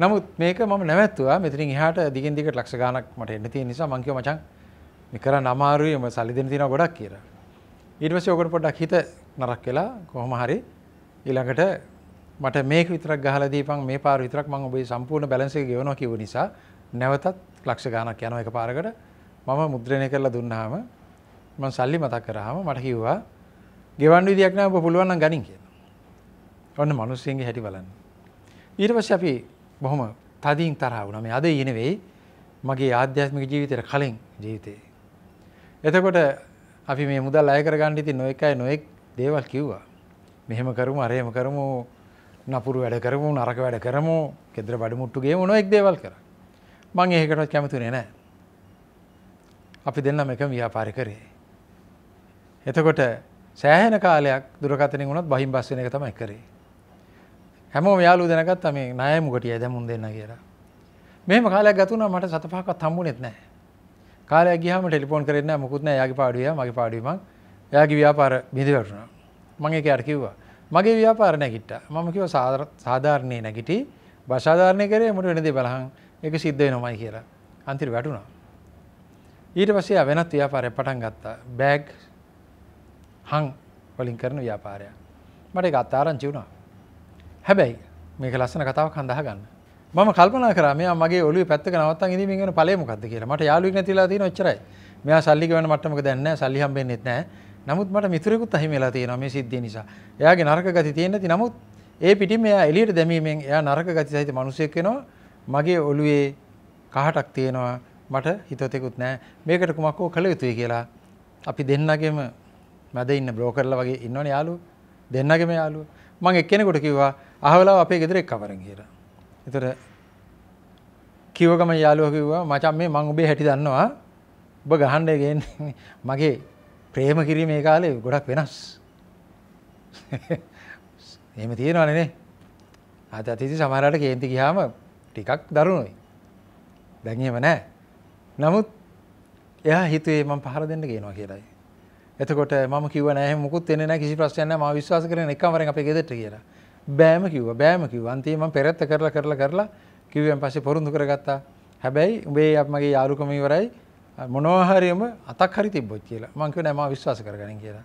නමුත් මේක මම නැවැත්තුවා මෙතනින් එහාට දිගින් දිගට ලක්ෂ ගාණක් මට එන්න තියෙන නිසා මං කිව්වා මචං මේ කරන්න අමාරුයි මම සල්ලි දෙන්න තියෙනවා ගොඩක් කියලා. ඊට පස්සේ ඔකට පොඩ්ඩක් හිත නරක් වෙලා කොහොම හරි ඊළඟට මට මේක විතරක් ගහලා දීපන් මේ පාර විතරක් මම ඔබේ සම්පූර්ණ බැලන්ස් එක ගෙවනවා කිව්ව නිසා නැවතත් ලක්ෂ ගාණක් යනවා එකපාරකට මම මුද්‍රණය කරලා දුන්නාම මම සල්ලි මතක් කරාම මට කිව්වා ගෙවන්න විදියක් නෑ ඔබ පුළුවන් නම් ගනින් කියලා. ඔන්න මිනිස්සුන්ගේ හැටි බලන්න. ඊට පස්සේ අපි බොහොම තදින් තරහ වුණා. මේ අද ඊ නෙවෙයි මගේ ආධ්‍යාත්මික ජීවිතේට කලින් ජීවිතේ. එතකොට අපි මේ මුදල් අය කරගන්න ඉතින් නොඑකයි නොඑක් දේවල් කිව්වා. මෙහෙම කරමු අරහෙම කරමු නපුරු වැඩ කරමු නරක වැඩ කරමු ගෙදර බඩමුට්ටු ගේමු නොඑක් දේවල් කරා. මම ඒකටවත් කැමති නෑ. අපි දෙන්නම එක ව්‍යාපාර කරේ. එතකොට සෑහෙන කාලයක් දුරකතනින් වුණත් බහින් බස් වෙන එක තමයි කරේ. හැමෝම යාළුවෝ දැනගත්තා මේ ණයමු කොටියයි දැමුම් දෙන්න කියලා. මෙහෙම කාලයක් ගත වුණා මට සත පහක්වත් හම්බුනේත් නැහැ. කාලයක් ගියාම ටෙලිෆෝන් කරෙන්නේ නැහැ මොකුත් නැහැ. යාගේ පාඩුවේ මගේ පාඩුවේ මං යාගේ ව්‍යාපාර බිඳ වැටුණා. මම ඒක යාට කිව්වා. මගේ ව්‍යාපාර නැගිට්ටා. මම කිව්වා සාධාරණේ නැගිටි. භාෂාධාරණේ කරේ මට වෙන දේ බලහන්. ඒක සිද්ධ වෙනවමයි කියලා. අන්තිර වැටුණා. ඊට පස්සේ වෙනත් ව්‍යාපාරයක් පටන් ගත්තා. බෑග් හං වලින් කරන ව්‍යාපාරයක් මට එක අත්තාරංචි වුණා හැබැයි මේක ලස්සන කතාවක් හඳහ ගන්න මම කල්පනා කරා මෙයා මගේ ඔළුවේ පැත්තක නවත්තන් ඉඳීමෙන් වෙන ඵලය මොකද්ද කියලා මට යාළුවෙක් නැතිලා තියෙන ඔච්චරයි මෙයා සල්ලි ගෙවන්න මට්ටමක දැන් නැහැ සල්ලි හම්බෙන්නෙත් නැහැ නමුත් මට මිතුරෙකුත් අහිමිලා තියෙනවා මේ සිද්ධිය නිසා එයාගේ නරක ගති තියෙන්නේ නැති නමුත් ඒ පිටින් එයා එළියට දැමීමෙන් එයා නරක ගති සහිත මිනිසෙක් වෙනවා මගේ ඔළුවේ කහටක් තියෙනවා මට හිතතෙකුත් නෑ මේකට කුමක් හෝ කළ යුතුයි කියලා අපි දෙන්නගෙම මැද ඉන්න බ්‍රෝකර්ලා වගේ ඉන්නවනේ යාළුවෝ දෙන්නගේ මේ යාළුවෝ මම එක්කෙනෙකුට කිව්වා අහවලාව අපේ ගෙදර එක්ක වරන් කියලා. ඒතර කිව්ව ගමන් යාළුවා කිව්වා මචං මේ මං ඔබේ හැටි දන්නවා. ඔබ ගහන්න ගේන්නේ මගේ ප්‍රේම කිරීමේ කාලේ ගොඩක් වෙනස්. එහෙම තියෙනවනේ නේ. අද අතීතේ සමහරවිට කේන්ති ගියාම ටිකක් දරුණුයි. දැන් එහෙම නැහැ. නමුත් එයා හිතුවේ මම පහර දෙන්න ගේනවා කියලායි. එතකොට මම කිව නෑ මුකුත් එන්නේ නැහැ කිසි ප්‍රශ්නයක් නැහැ මම විශ්වාස කරන එකවරෙන් අපේ ගෙදරට කියලා. බෑම කිව්වා බෑම කිව්වා. අන්තිමේ මම පෙරත්ත කරලා කරලා කරලා කිව්වෙන් පස්සේ පොරුදු කරගත්තා. හැබැයි උඹේ මගේ යාළුකම ඉවරයි මොනවා හරිම අතක් හරි තිබ්බොත් කියලා. මම කිව්වා නෑ මම විශ්වාස කරගනින් කියලා.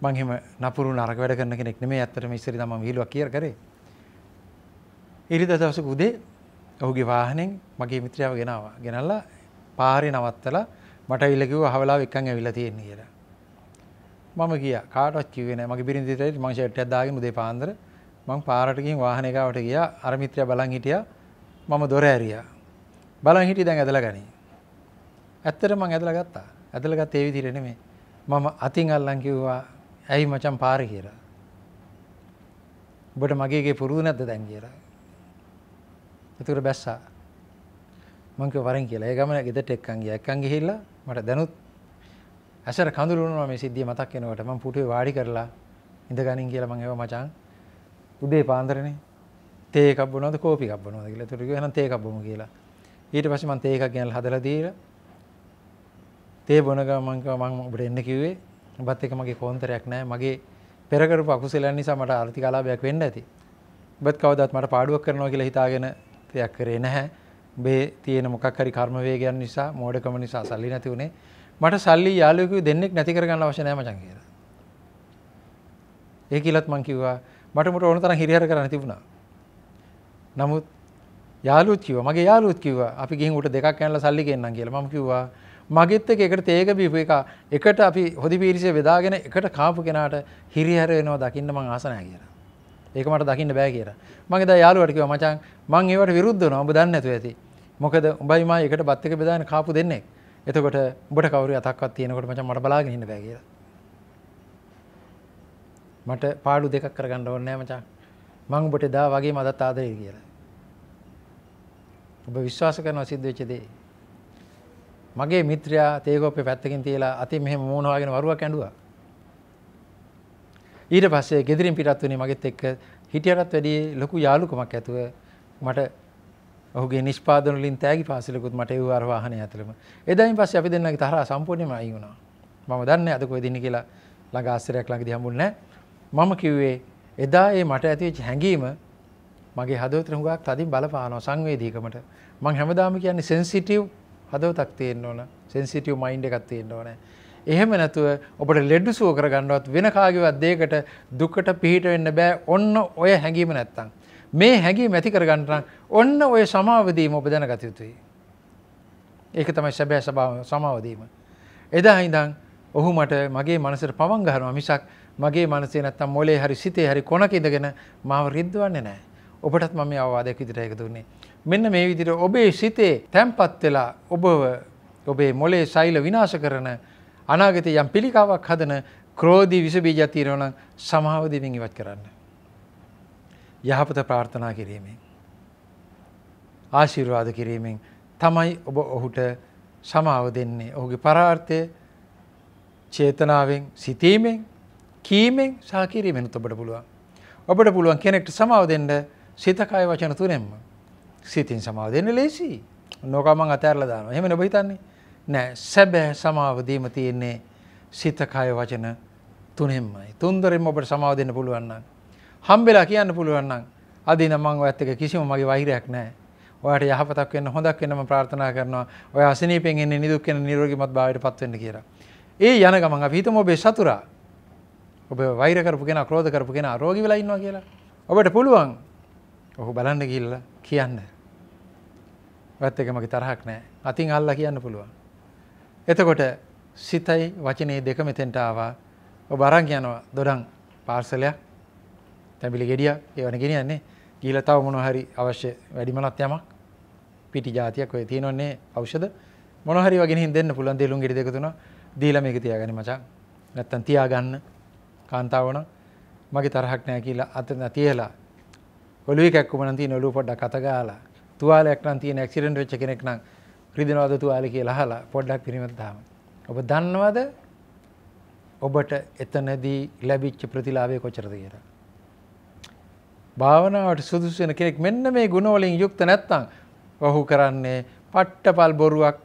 මම එහෙම නපුරු නරක වැඩ කරන කෙනෙක් නෙමෙයි. ඇත්තටම ඉස්සරේ තමයි විහිළුවක් කියලා කරේ. ඉරිදා දවසක උදේ ඔහුගේ වාහනෙන් මගේ මිත්‍රයාව ගෙනාවා. ගෙනල්ලා පාරේ නවත්තලා මට ඉල්ලකිව හවලා එක්කන් ඇවිල්ලා තියෙන්නේ කියලා. මම ගියා කාටවත් කිව්වේ නැහැ. මගේ බිරිඳිටයි මං ෂර්ට් එකක් දාගෙන උදේ පාන්දර මං පාරට ගිහින් වාහනේ ගාවට ගියා. අර මිත්‍රයා බලන් හිටියා. මම දොර ඇරියා. බලන් හිටිය දැන් ඇදලා ගනි. ඇත්තටම මං ඇදලා ගත්තා. ඇදලා ගත්තේ ඒ විදිහට නෙමෙයි. මම අතින් අල්ලන් කිව්වා ඇයි මචං පාරේ කියලා. ඔබට මගේගේ පුරුදු නැද්ද දැන් කියලා. ඒතර බැස්සා. මංක වරෙන් කියලා ඒ ගමන ගෙදරට එක්කන් ගියා එක්කන් ගිහිල්ලා මට දැනුත් ඇසර කඳුළු වුණා මේ සිද්ධිය මතක් වෙනකොට මම පුටුවේ වාඩි කරලා ඉඳගනින් කියලා මං ඒව මචං උදේ පාන්දරනේ තේ එකක් බොනවද කෝපි එකක් බොනවද කියලා. ඒතර කිව්වා එහෙනම් තේ එකක් බොමු කියලා. ඊට පස්සේ මං තේ එකක් ගෙනල්ලා හදලා දීලා තේ බොන ගමන් මං කිව්වා මං ඔබට එන්න කිව්වේ ඔබත් එක්ක මගේ කොන්තරයක් නැහැ. මගේ පෙර කරපු අකුසලයන් නිසා මට ආර්ථික ලාභයක් වෙන්න ඇති. ඔබත් කවදාවත් මට පාඩුවක් කරනවා කියලා හිතාගෙන තේයක් කරේ නැහැ. උඹේ තියෙන මොකක් හරි කර්ම වේගයන් නිසා මෝඩකම නිසා සල්ලි නැති උනේ මට සල්ලි යාළුවෙකු දෙන්නෙක් නැති කරගන්න අවශ්‍ය නැහැ මචං කියලා. ඒ කියලාත් මං කිව්වා මට මට ඕන තරම් හිරිහැර කරන්න තිබුණා. නමුත් යාළුවෝ කිව්වා මගේ යාළුවෝ කිව්වා අපි ගිහින් උට දෙකක් කනලා සල්ලි ගෙන්නම් කියලා. මම කිව්වා මගෙත් එක එකට තේක බීපු එක එකට අපි හොදි පීරිසිය බෙදාගෙන එකට කාපු කෙනාට හිරිහැර වෙනවා දකින්න මං ආස නැහැ කියලා. ඒක මට දකින්න බෑ කියලා. මම ඉතින් යාළුවාට කිව්වා මචං මං ඒවට විරුද්ධ වෙනවා. ඔබ දන්නේ නැතුව ඇති. මොකද උඹයි මා එකට බත් එක බෙදාගෙන කාපු දෙන්නෙක්. එතකොට උඹට කවුරු අතක්වත් තියෙනකොට මචං මට බලාගෙන ඉන්න බෑ කියලා. මට පාඩු දෙකක් කරගන්න ඕනේ නෑ මචං. මං උඹට දා වගේ මදත් ආදරේ කියලා. ඔබ විශ්වාස කරනවා සිද්ධ වෙච්ච දේ. මගේ මිත්‍රයා තේකෝපේ පැත්තකින් තියලා අතින් මෙහෙම මූණ වහගෙන වරුවක් ඇඬුවා. ඊට පස්සේ ගෙදරින් පිටත් වුණේ මගෙත් එක්ක හිටියටත් වැඩිය ලොකු යාළුකමක් ඇතුව මට ඔහුගේ නිෂ්පාදන වලින් තෑගි පාසිලකුත් මට ඒ වාර වාහනේ ඇතුළම. එදායින් පස්සේ අපි දෙන්නගේ තරහ සම්පූර්ණයෙන්ම අයින් වුණා. මම දන්නේ අද කොහෙද ඉන්නේ කියලා ළඟ ආශ්‍රයයක් ළඟදී හම්බුන්නේ නැහැ. මම කිව්වේ එදා ඒ මට ඇතිවෙච්ච හැඟීම මගේ හදවතට හුඟක් තදින් බලපානවා සංවේදීකමට. මම හැමදාම කියන්නේ සෙන්සිටිව් හදවතක් තියෙන්න ඕන. සෙන්සිටිව් මයින්ඩ් එකක් තියෙන්න ඕනේ. එහෙම නැතුව ඔබට ලෙඩු සුව කරගන්නවත් වෙන කාගේවත් දෙයකට දුකට පිට වෙන්න බෑ. ඔන්න ඔය හැඟීම නැත්තම්. මේ හැඟීම ඇති කරගන්නට ඔන්න ඔය සමාවදීම ඔබ දැනගත යුතුයි. ඒක තමයි සැබෑ සභාව සමාවදීම. එදා ඉඳන් ඔහු මට මගේ මනසට පවන් ගහනවා මිසක් මගේ මනසේ නැත්තම් මොලේ හරි සිතේ හරි කොනක ඉඳගෙන මාව රිද්දවන්නේ නැහැ. ඔබටත් මම මේ අවවාදයක් විදිහට ඒක දුන්නේ. මෙන්න මේ විදිහට ඔබේ සිතේ තැම්පත් වෙලා ඔබව ඔබේ මොලේ සෛල විනාශ කරන අනාගතයේ යම් පිළිකාවක් හදන ක්‍රෝධී විස බීජයක් තියෙනවා නම් සමාව දෙමින් ඉවත් කරන්න. යහපත ප්‍රාර්ථනා කිරීමෙන්. ආශිර්වාද කිරීමෙන් තමයි ඔබ ඔහුට සමාව දෙන්නේ ඔහුගේ පරාර්ථය චේතනාවෙන් සිතීමෙන් කීමෙන් සාකිරීමෙනුත් ඔබට පුළුවන්. ඔබට පුළුවන් කෙනෙක්ට සමාව දෙන්න සිතකය වචන තුනෙන්ම සිතින් සමාව දෙන්න ලේසි නොකමන් අතෑරලා දානවා එහෙම නොබහිතන්නේ නෑ සැබෑ සමාවදීම තියෙන්නේ සිතකය වචන තුනෙන්මයි තුන්දරෙන් ඔබට සමාව දෙන්න පුළුවන්න්න හම්බෙලා කියන්න පුළුවන් නම් අද නම් මම ඔයත් එක්ක කිසිම මගේ වෛරයක් නැහැ. ඔයාට යහපතක් වෙන්න හොඳක් වෙන්න මම ප්‍රාර්ථනා කරනවා. ඔය අසනීපෙන් එන්නේ නිදුක් වෙන නිරෝගීමත් භාවයටපත් වෙන්න කියලා. ඒ යන ගමන් අපි හිතමු ඔබේ සතුරා ඔබ වෛර කරපු කෙනා ක්‍රෝධ කරපු කෙනා රෝගී වෙලා ඉන්නවා කියලා. ඔබට පුළුවන් ඔහු බලන්න ගිහිල්ලා කියන්න. ඔයත් එක්ක මගේ තරහක් නැහැ. අතින් අල්ලා කියන්න පුළුවන්. එතකොට සිතයි වචනේ දෙක මෙතෙන්ට ආවා. ඔබ අරන් යනවා දොඩම් පාර්සලයක්. තැඹිලි ගෙඩියක් ඒවන ගෙනියන්නේ ගිහලා තව මොනවා හරි අවශ්‍ය වැඩිමලක් යමක් පිටි జాතියක් ඔය තියෙනවන්නේ ඖෂධ මොනවා හරි වගේ ගෙනින් දෙන්න පුළුවන් දෙලුම් ගෙඩි දෙක තුනක් දීලා මේක තියාගන්න මචං නැත්තම් තියාගන්න කාන්තාව නම් මගේ තරහක් නැහැ කියලා අතන තියලා ඔළුවේ කැක්කුම නම් තියෙන ඔළුව පොඩ්ඩක් අත ගාලා තුවාලයක් නම් තියෙන ඇක්සිඩන්ට් වෙච්ච කෙනෙක් නම් රිදෙනවද තුවාලේ කියලා අහලා පොඩ්ඩක් පිරිමත් දාන්න. ඔබ දන්නවද ඔබට එතනදී ලැබිච්ච ප්‍රතිලාභය කොච්චරද කියලා? භාවනාවට සුදුසු වෙන කෙනෙක් මෙන්න මේ ගුණවලින් යුක්ත නැත්නම් ඔහු කරන්නේ පට්ටපල් බොරුවක්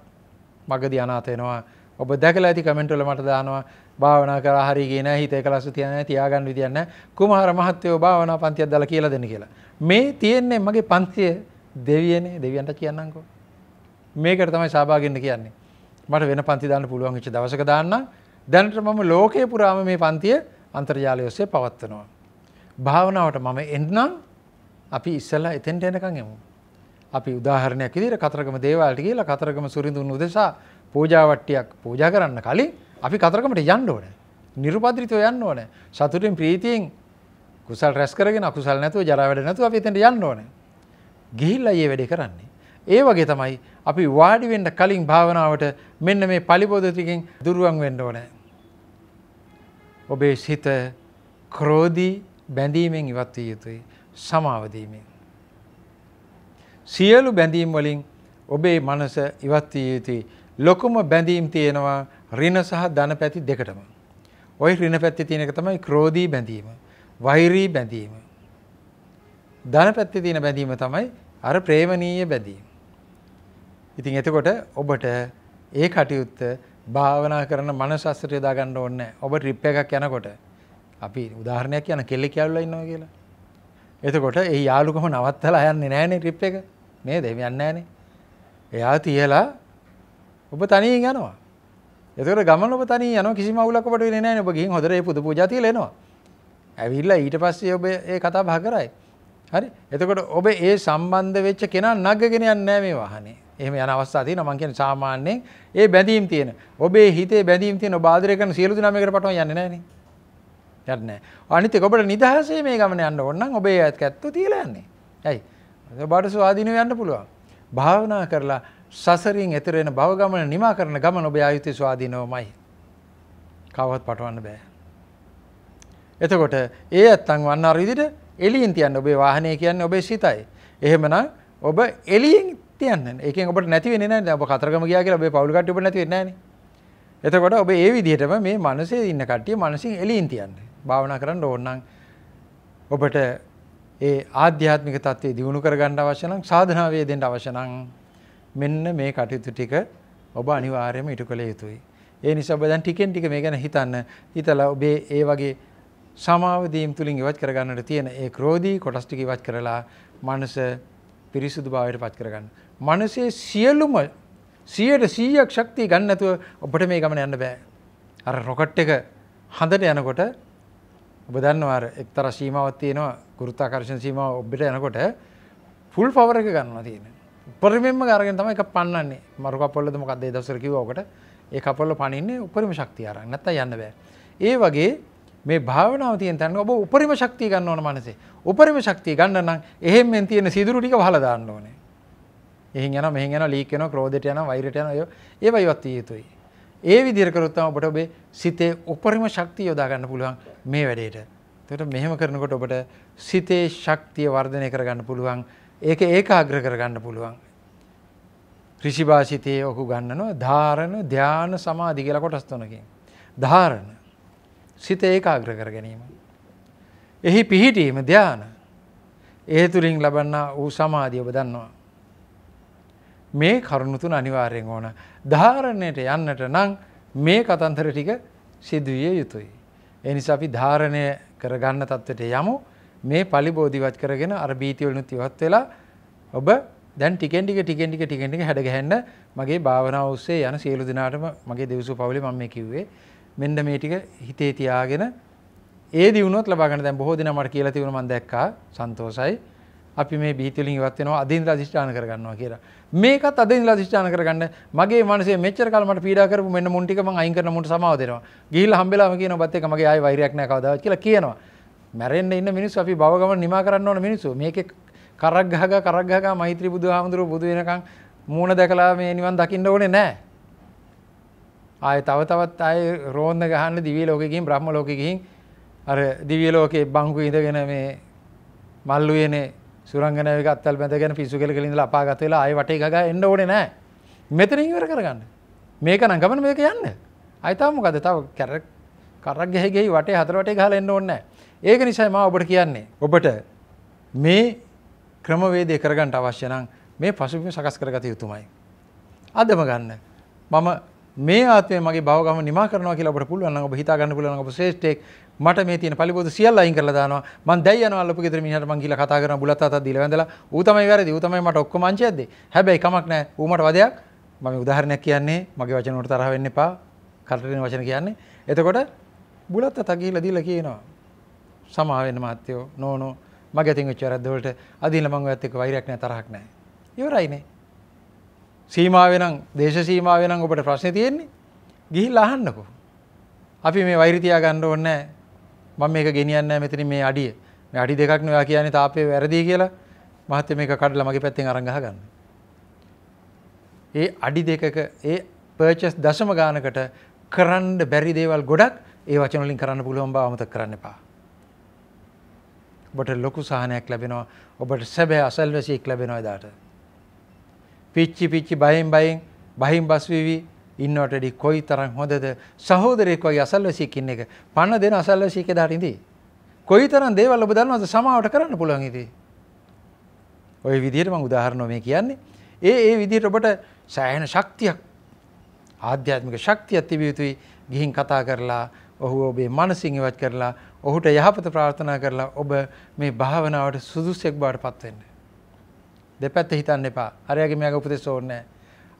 මගදී අනාථ වෙනවා. ඔබ දැකලා ඇති කමෙන්ට් වල මට දානවා භාවනා කරා හරි ගියේ නැහැ හිත එකලස් තියන්නේ නැහැ තියාගන්න විදියක් නැහැ. කුමාර මහත්තයෝ භාවනා පන්තියක් දාලා කියලා දෙන්න කියලා. මේ තියෙන්නේ මගේ පන්තිය දෙවියනේ දෙවියන්ට කියන්නම්කෝ. මේකට තමයි සහභාගී කියන්නේ. මට වෙන පන්ති දාන්න පුළුවන් වෙච්ච දවසක දාන්න. දැනට මම ලෝකේ පුරාම මේ පන්තිය අන්තර්ජාලය ඔස්සේ පවත්වනවා. භාවනාවට මම එන්නම් අපි ඉස්සල්ලා එතෙන්ට එනකං යමු. අපි උදාහරණයක් විදිහට කතරගම දේවාලට ගිහලා කතරගම සුරිඳුන් උදෙසා පූජාවට්ටියක් පූජා කරන්න කලින් අපි කතරගමට යන්න ඕනේ. නිර්පද්‍රිතව යන්න ඕනේ. සතුටින් ප්‍රීතියෙන් කුසල් රැස් කරගෙන අකුසල් නැතුව ජරා වැඩ නැතුව අපි එතෙන්ට යන්න ඕනේ. ගිහිල්ලා ඊයේ වැඩේ කරන්නේ. ඒ වගේ තමයි අපි වාඩි වෙන්න කලින් භාවනාවට මෙන්න මේ පලිබෝධ ටිකෙන් දුරවන් වෙන්න ඕනේ. ඔබේ සිත ක්‍රෝධී බැඳීමෙන් ඉවත් විය යුතුයි සමාව දීමෙන්. සියලු බැඳීම් වලින් ඔබේ මනස ඉවත් විය යුතුයි. ලොකුම බැඳීම් තියෙනවා ඍණ සහ ධන පැති දෙකටම. ওই ඍණ පැත්තේ තියෙන එක තමයි ක්‍රෝධී බැඳීම, වෛරී බැඳීම. ධන පැත්තේ තියෙන බැඳීම තමයි අර ප්‍රේමණීය බැඳීම. ඉතින් එතකොට ඔබට ඒ කටයුත්ත භාවනා කරන මනස අස්සට යොදා ගන්න ඕනේ නැහැ. ඔබ ට්‍රිප් එකක් යනකොට අපි උදාහරණයක් යන කෙල්ලෙ කැවුල ඉන්නවා කියලා. එතකොට ඒ යාළුකම නවත්තලා යන්නේ නෑනේ ට්‍රිප් එක. නේද? එහෙම යන්නේ නෑනේ. එයා තියලා ඔබ තනියෙන් යනවා. එතකොට ගමන ඔබ තනියෙන් යනවා කිසිම අවුලක් ඔබට වෙන්නේ නෑනේ. ඔබ ගිහින් හොඳට ඒ පුදු පූජා තියලා එනවා. ඇවිල්ලා ඊට පස්සේ ඔබ ඒ කතා බහ කරයි. හරි? එතකොට ඔබ ඒ සම්බන්ධ වෙච්ච කෙනා නගගෙන යන්නේ නෑ මේ වාහනේ. එහෙම යන අවස්ථා තියෙනවා මං කියන්නේ සාමාන්‍යයෙන් ඒ බැඳීම් තියෙන. ඔබේ හිතේ බැඳීම් තියෙන ඔබ ආදරය කරන සියලු දෙනා මේකට පටවන් යන්නේ නැහනේ. යට නෑ. අනිත් එක ඔබට නිදහසේ මේ ගමන යන්න ඕන නම් ඔබේ ඇත් ඇත්ත තියලා යන්නේ. ඇයි? ඔබට ස්වාධීනව යන්න පුළුවන්. භාවනා කරලා සසරින් එතර වෙන භව ගමන නිමා කරන ගමන ඔබේ ආයුති ස්වාධීනවමයි. කවවත් පටවන්න බෑ. එතකොට ඒ ඇත්තන් වන්න අර විදිහට එළියෙන් තියන්න ඔබේ වාහනය කියන්නේ ඔබේ සිතයි. එහෙමනම් ඔබ එළියෙන් තියන්න. ඒකෙන් ඔබට නැති වෙන්නේ නැහැ. ඔබ කතරගම ගියා කියලා ඔබේ පවුල් කට්ටිය ඔබට නැති වෙන්නේ නැහනේ. එතකොට ඔබ ඒ විදිහටම මේ මනසේ ඉන්න කට්ටිය මනසින් එළියෙන් තියන්න. භාවනා කරන්න ඕනනම් ඔබට ඒ ආධ්‍යාත්මික தත්ත්වය දියුණු කරගන්න අවශ්‍ය නම් සාධනාවේ දෙන්න අවශ්‍ය නම් මෙන්න මේ කටයුතු ටික ඔබ අනිවාර්යයෙන්ම ඉටු කළ යුතුයි. ඒ නිසා ඔබ දැන් ටිකෙන් ටික මේ ගැන හිතන්න. හිතලා ඔබේ ඒ වගේ සමාව දීම් තුලින් ඉවත් කරගන්නට තියෙන ඒ ක්‍රෝධී කොටස් ටික ඉවත් කරලා මනස පිරිසුදු භාවයට පත් කරගන්න. මනසේ සියලුම 100%ක් ශක්තිය ගන්න නැතුව ඔබට මේ ගමන යන්න බෑ. අර රොකට් එක හඳට යනකොට ඔබ දන්නවා අර එක්තරා සීමාවක් තියෙනවා ගුරුත්වාකර්ෂණ සීමාව ඔබට යනකොට ෆුල් පවර් එක ගන්නවා තියෙන. උපරිමයෙන්ම අරගෙන තමයි ඒක පන්නන්නේ. මරු කපල්ලද මොකද්ද ඒ දවස්වල කිව්වා ඔකට. ඒ කපල්ල පනින්නේ උපරිම ශක්තිය අරන්. නැත්තම් යන්න බෑ. ඒ වගේ මේ භාවනාව තියෙන තැන ඔබ උපරිම ශක්තිය ගන්න ඕන මනසේ. උපරිම ශක්තිය ගන්න නම් එහෙන් මෙන් තියෙන සිදුරු ටික වහලා දාන්න ඕනේ. එහෙන් යනවා මෙහෙන් යනවා ලීක් වෙනවා ක්‍රෝධයට යනවා වෛරයට යනවා ඒවා ඉවත් විය යුතුයි. ඒ විදිහට කරොත් තමයි ඔබට ඔබේ සිතේ උපරිම ශක්තිය යොදා ගන්න පුළුවන් මේ වැඩේට. එතකොට මෙහෙම කරනකොට ඔබට සිතේ ශක්තිය වර්ධනය කරගන්න පුළුවන්. ඒක ඒකාග්‍ර කරගන්න පුළුවන්. ඍෂිභාසිතේ ඔහු ගන්නනවා ධාරණ ධාන සමාධි කියලා කොටස් තුනකින්. ධාරණ සිත ඒකාග්‍ර කර ගැනීම. එහි පිහිටීම ධාන. ඒ තුලින් ලබන්නා වූ සමාධිය ඔබ දන්නවා. මේ කරුණුතුන් අනිවාර්යෙන් ඕන. ධාරණයට යන්නට නම් මේ කතන්තර ටික සිදුවිය යුතුයි. එනිසා අපි ධාරණය කරගන්න තත්ත්වයට යමු මේ පලි බෝධිවත් කරගෙන අර බීතිවලනුත් ඉවත් වෙලා ඔබ දැන් ටිකෙන් ටික ටිකෙන් ටික ටිකෙන් ටික හැඩ ගහන්න මගේ භාවනාව ඔස්සේ යන සියලු දිනාටම මගේ දෙවිසු පවුලේ මම මේ කිව්වේ මෙන්න මේ ටික හිතේ තියාගෙන ඒ දිනුවොත් ලබා ගන්න දැන් බොහෝ දෙනා මට කියලා තිබුණා මම දැක්කා සන්තෝසයි අපි මේ බීතිවලින් ඉවත් වෙනවා අදින් අධිෂ්ඨාන කරගන්නවා කියලා මේකත් අදින් ලදිෂ්ඨාන කරගන්න මගේ මනසේ මෙච්චර කාල මට පීඩා කරපු මෙන්න මුන් ටික මං අයින් කරන මුන්ට සමාව දෙනවා. ගිහිල්ලා හම්බෙලාම කියනවා බත් එක මගේ ආයෙ වෛරයක් නැහැ කවදාවත් කියලා කියනවා. මැරෙන්න ඉන්න මිනිස්සු අපි භව ගමන නිමා කරන්න ඕන මිනිස්සු. මේකේ කරක් ගහගා කරක් ගහගා මෛත්‍රී බුදුහාමුදුරුවෝ බුදු වෙනකන් මූණ දැකලා මේ නිවන් දකින්න ඕනේ නැහැ. ආයෙ තව තවත් ආයෙ රෝන්ද ගහන්න දිව්‍ය ලෝකෙ ගිහින් බ්‍රහ්ම ලෝකෙ ගිහින් අර දිව්‍ය ලෝකේ බංකු ඉඳගෙන මේ මල්ලු වෙනේ සුරංගනාවක අත්තල් බැඳගෙන පිසු කෙලකල ඉඳලා අපාගත වෙලා ආයෙ වටේ ගගා එන්න ඕනේ නෑ. මෙතනින් ඉවර කරගන්න. මේක නම් ගමන මේක යන්න. ආයෙ තාම මොකද? තව කර කරක් ගෙහි ගෙහි වටේ හතර වටේ ගහලා එන්න ඕනේ නෑ. ඒක නිසා මම ඔබට කියන්නේ ඔබට මේ ක්‍රමවේදය කරගන්න අවශ්‍ය නම් මේ පසුබිම සකස් කරගත යුතුමයි. අදම ගන්න. මම මේ ආත්මය මගේ භව ගම නිමා කරනවා කියලා ඔබට පුළුවන් නම් ඔබ හිතා ගන්න පුළුවන් ඔබ ශ්‍රේෂ්ඨයෙක් මට මේ තියෙන පලිබෝධ සියල්ල අයින් කරලා දානවා මං දැයි යනවා අල්ලපු ගෙදර මිනිහට මං කියලා කතා කරන බුලත් තාත්තත් දීලා වැඳලා ඌ තමයි වැරදි ඌ තමයි මට ඔක්කොම අංචයක් දෙයි හැබැයි කමක් නැහැ ඌ මට වදයක් මම උදාහරණයක් කියන්නේ මගේ වචන වලට තරහ වෙන්න එපා කටට එන වචන කියන්නේ එතකොට බුලත් තාත්තා ගිහිල්ලා දීලා කියනවා සමාව වෙන්න මහත්තයෝ නෝනෝ මගේ අතින් වෙච්ච වැරද්ද වලට අදින්න මං ඔයත් එක්ක වෛරයක් නැහැ තරහක් නැහැ ඉවරයිනේ සීමාවෙනම් දේශ සීමාවෙනම් ඔබට ප්‍රශ්න තියෙන්නේ ගිහිල් අහන්නකෝ. අපි මේ වෛරතියා ගන්න ඕන්නේ මම මේක ගෙනියන්නේ නැහැ මෙතන මේ අඩිය. මේ අඩි දෙකක් නෙවෙයි කියන්නේ තාපයේ වැරදි කියලා මහත්මයා මේක කඩලා මගේ පැත්තෙන් අරන් ගහගන්න. ඒ අඩි දෙකක ඒ පර්චස් දශම ගානකට කරන්න බැරි දේවල් ගොඩක් ඒ වචන වලින් කරන්න පුළුවන් බව අමතක කරන්න එපා. ඔබට ලොකු සහනයක් ලැබෙනවා. ඔබට සැබෑ අසල්වැසියෙක් ලැබෙනවා එදාට. පිච්චි පිච්චි බයෙන් බයෙන් බහින් බස් වෙවි ඉන්නවට වැඩි කොයි තරම් හොඳද සහෝදරයෙක් වගේ අසල්වැසියෙක් ඉන්න එක. පණ දෙන අසල්වැසියෙක් එදාට ඉඳී. කොයි තරම් දේවල් ඔබ දන්නවද සමාවට කරන්න පුළුවන් ඉතින්. ওই විදිහට මම උදාහරණ මේ කියන්නේ. ඒ ඒ විදිහට ඔබට සෑහෙන ශක්තියක් ආධ්‍යාත්මික ශක්තියක් තිබිය යුතුයි. ගිහින් කතා කරලා ඔහු ඔබේ මනසින් ඉවත් කරලා ඔහුට යහපත ප්‍රාර්ථනා කරලා ඔබ මේ භාවනාවට සුදුසෙක් බවට පත් වෙන්න. දෙපැත්ත හිතන්න එපා. අරයාගේ මෙයාගේ උපදෙස් ඕනේ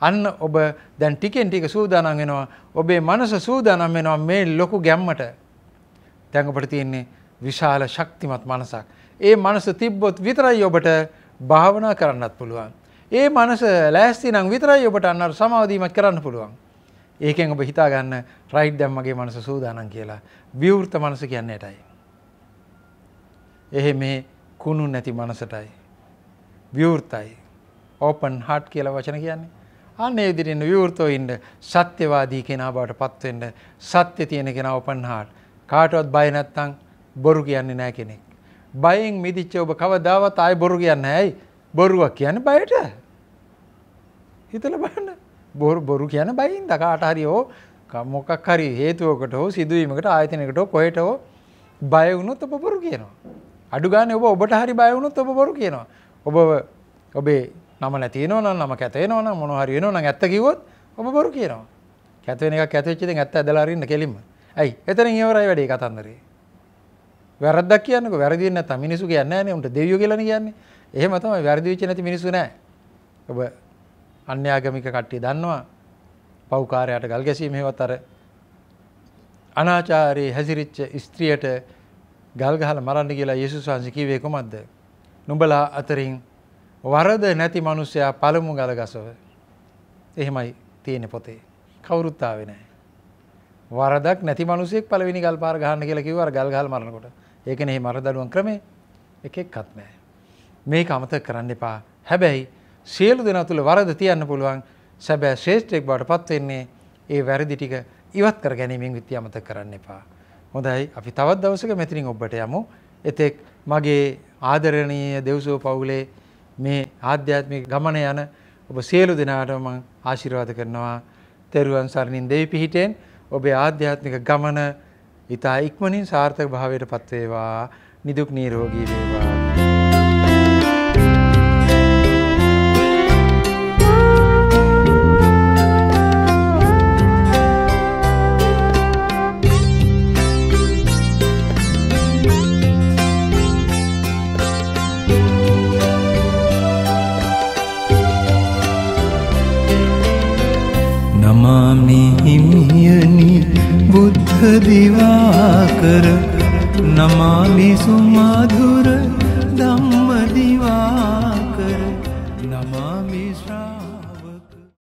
අන්න ඔබ දැන් ටිකෙන් ටික සූදානම් වෙනවා. ඔබේ මනස සූදානම් වෙනවා මේ ලොකු ගැම්මට. දැන් ඔබට තියෙන්නේ විශාල ශක්තිමත් මනසක්. ඒ මනස තිබ්බොත් විතරයි ඔබට භාවනා කරන්නත් පුළුවන්. ඒ මනස ලෑස්ති නම් විතරයි ඔබට අන්න සමාධිමත් කරන්න පුළුවන්. ඒකෙන් ඔබ හිතා ගන්න රයිට් දැන් මගේ මනස සූදානම් කියලා. විවෘත මනස කියන්නේ එටයි. එහෙ මේ කුණු නැති මනසටයි. විවෘතයි. ඕපන් හට් කියල වචන කියන්නේ. අන්නේ ඉදිරි නිවෘතෝ ඉන්න සත්‍යවාදී කෙනා බවට පත් වෙන්න සත්‍ය තියෙන කෙනා ඕපන් හට්. කාටවත් බය නැත්තම් බොරු කියන්නේ නැහැ කෙනෙක්. බයෙන් මිදිච්ච ඔබ කවදාවත් ආයෙ බොරු කියන්නේ නැහැ. බොරුවක් කියන්නේ බයට. හිතලා බලන්න. බොරු බොරු කියන්නේ බයින්ද කාට හරි ඕ මොකක් හරි හේතුවකට හෝ සිදුවීමකට ආයතනයකට හෝ කොහෙට හෝ බය වුණොත් ඔබ බොරු කියනවා. අඩු ගානේ ඔබ ඔබට හරි බය වුණොත් ඔබ බොරු කියනවා. ඔබව ඔබේ නම නැතිනවන නම කැතේනවන මොනහරි වෙනවන ඇත්ත කිවොත් ඔබ බොරු කියනවා කැතවෙන එක ඇතවෙච්චිතින් ඇත්ත ඇදලාරන්න කෙලින්ම ඇයි එතන ඒවරයි වැඩේ කතන්දරේ වැරදක් කියන්නක වැරදි නැත මිනිසු කියන්නේ නැහැ උන්ට දෙවියෝ කියලා කියන්නේ එහෙම තමයි වැරදි වෙච්ච නැති මිනිසු නැහැ ඔබ අන්‍යාගමික කට්ටිය දන්නවා පෞකාරයට ගල් ගැසීම හේවත් අර අනාචාරයේ හැසිරිච්ච ස්ත්‍රියට ගල් ගහලා මරන්න කියලා යේසුස් වහන්සේ කිව්වේ කොහොමද නුඹලා අතරින් වරද නැති මනුස්සයා පළමු ගල ගසව. එහෙමයි තියෙන පොතේ. කවුරුත්තාවේ නෑ. වරදක් නැති මනුසෙක් පළවෙනි ගල් පාර ගහන්න කියලා කිව්වා අර ගල් ගහලා මරනකොට. ඒකනේ මේ මරදඩුවන් ක්‍රමේ එකෙක්වත් නෑ. මේක අමතක කරන්න එපා. හැබැයි සියලු දෙනා තුල වරද තියන්න පුළුවන්. සැබෑ ශ්‍රේෂ්ඨයෙක් බවට පත් වෙන්නේ ඒ වැරදි ටික ඉවත් කර ගැනීමෙන් විත්‍ය අමතක කරන්න එපා. හොඳයි අපි තවත් දවසක මෙතනින් ඔබට යමු. එතෙක් මගේ ආදරණීය දෙව්සෝ පවුලේ මේ ආධ්‍යාත්මික ගමන යන ඔබ සියලු දෙනාටම මම ආශිර්වාද කරනවා. තෙරුවන් සරණින් දෙවි පිහිටෙන් ඔබේ ආධ්‍යාත්මික ගමන ඊතා ඉක්මනින් සාර්ථක භාවයට පත් වේවා. නිදුක් නිරෝගී වේවා. दिवाकर नमामि सुमधुर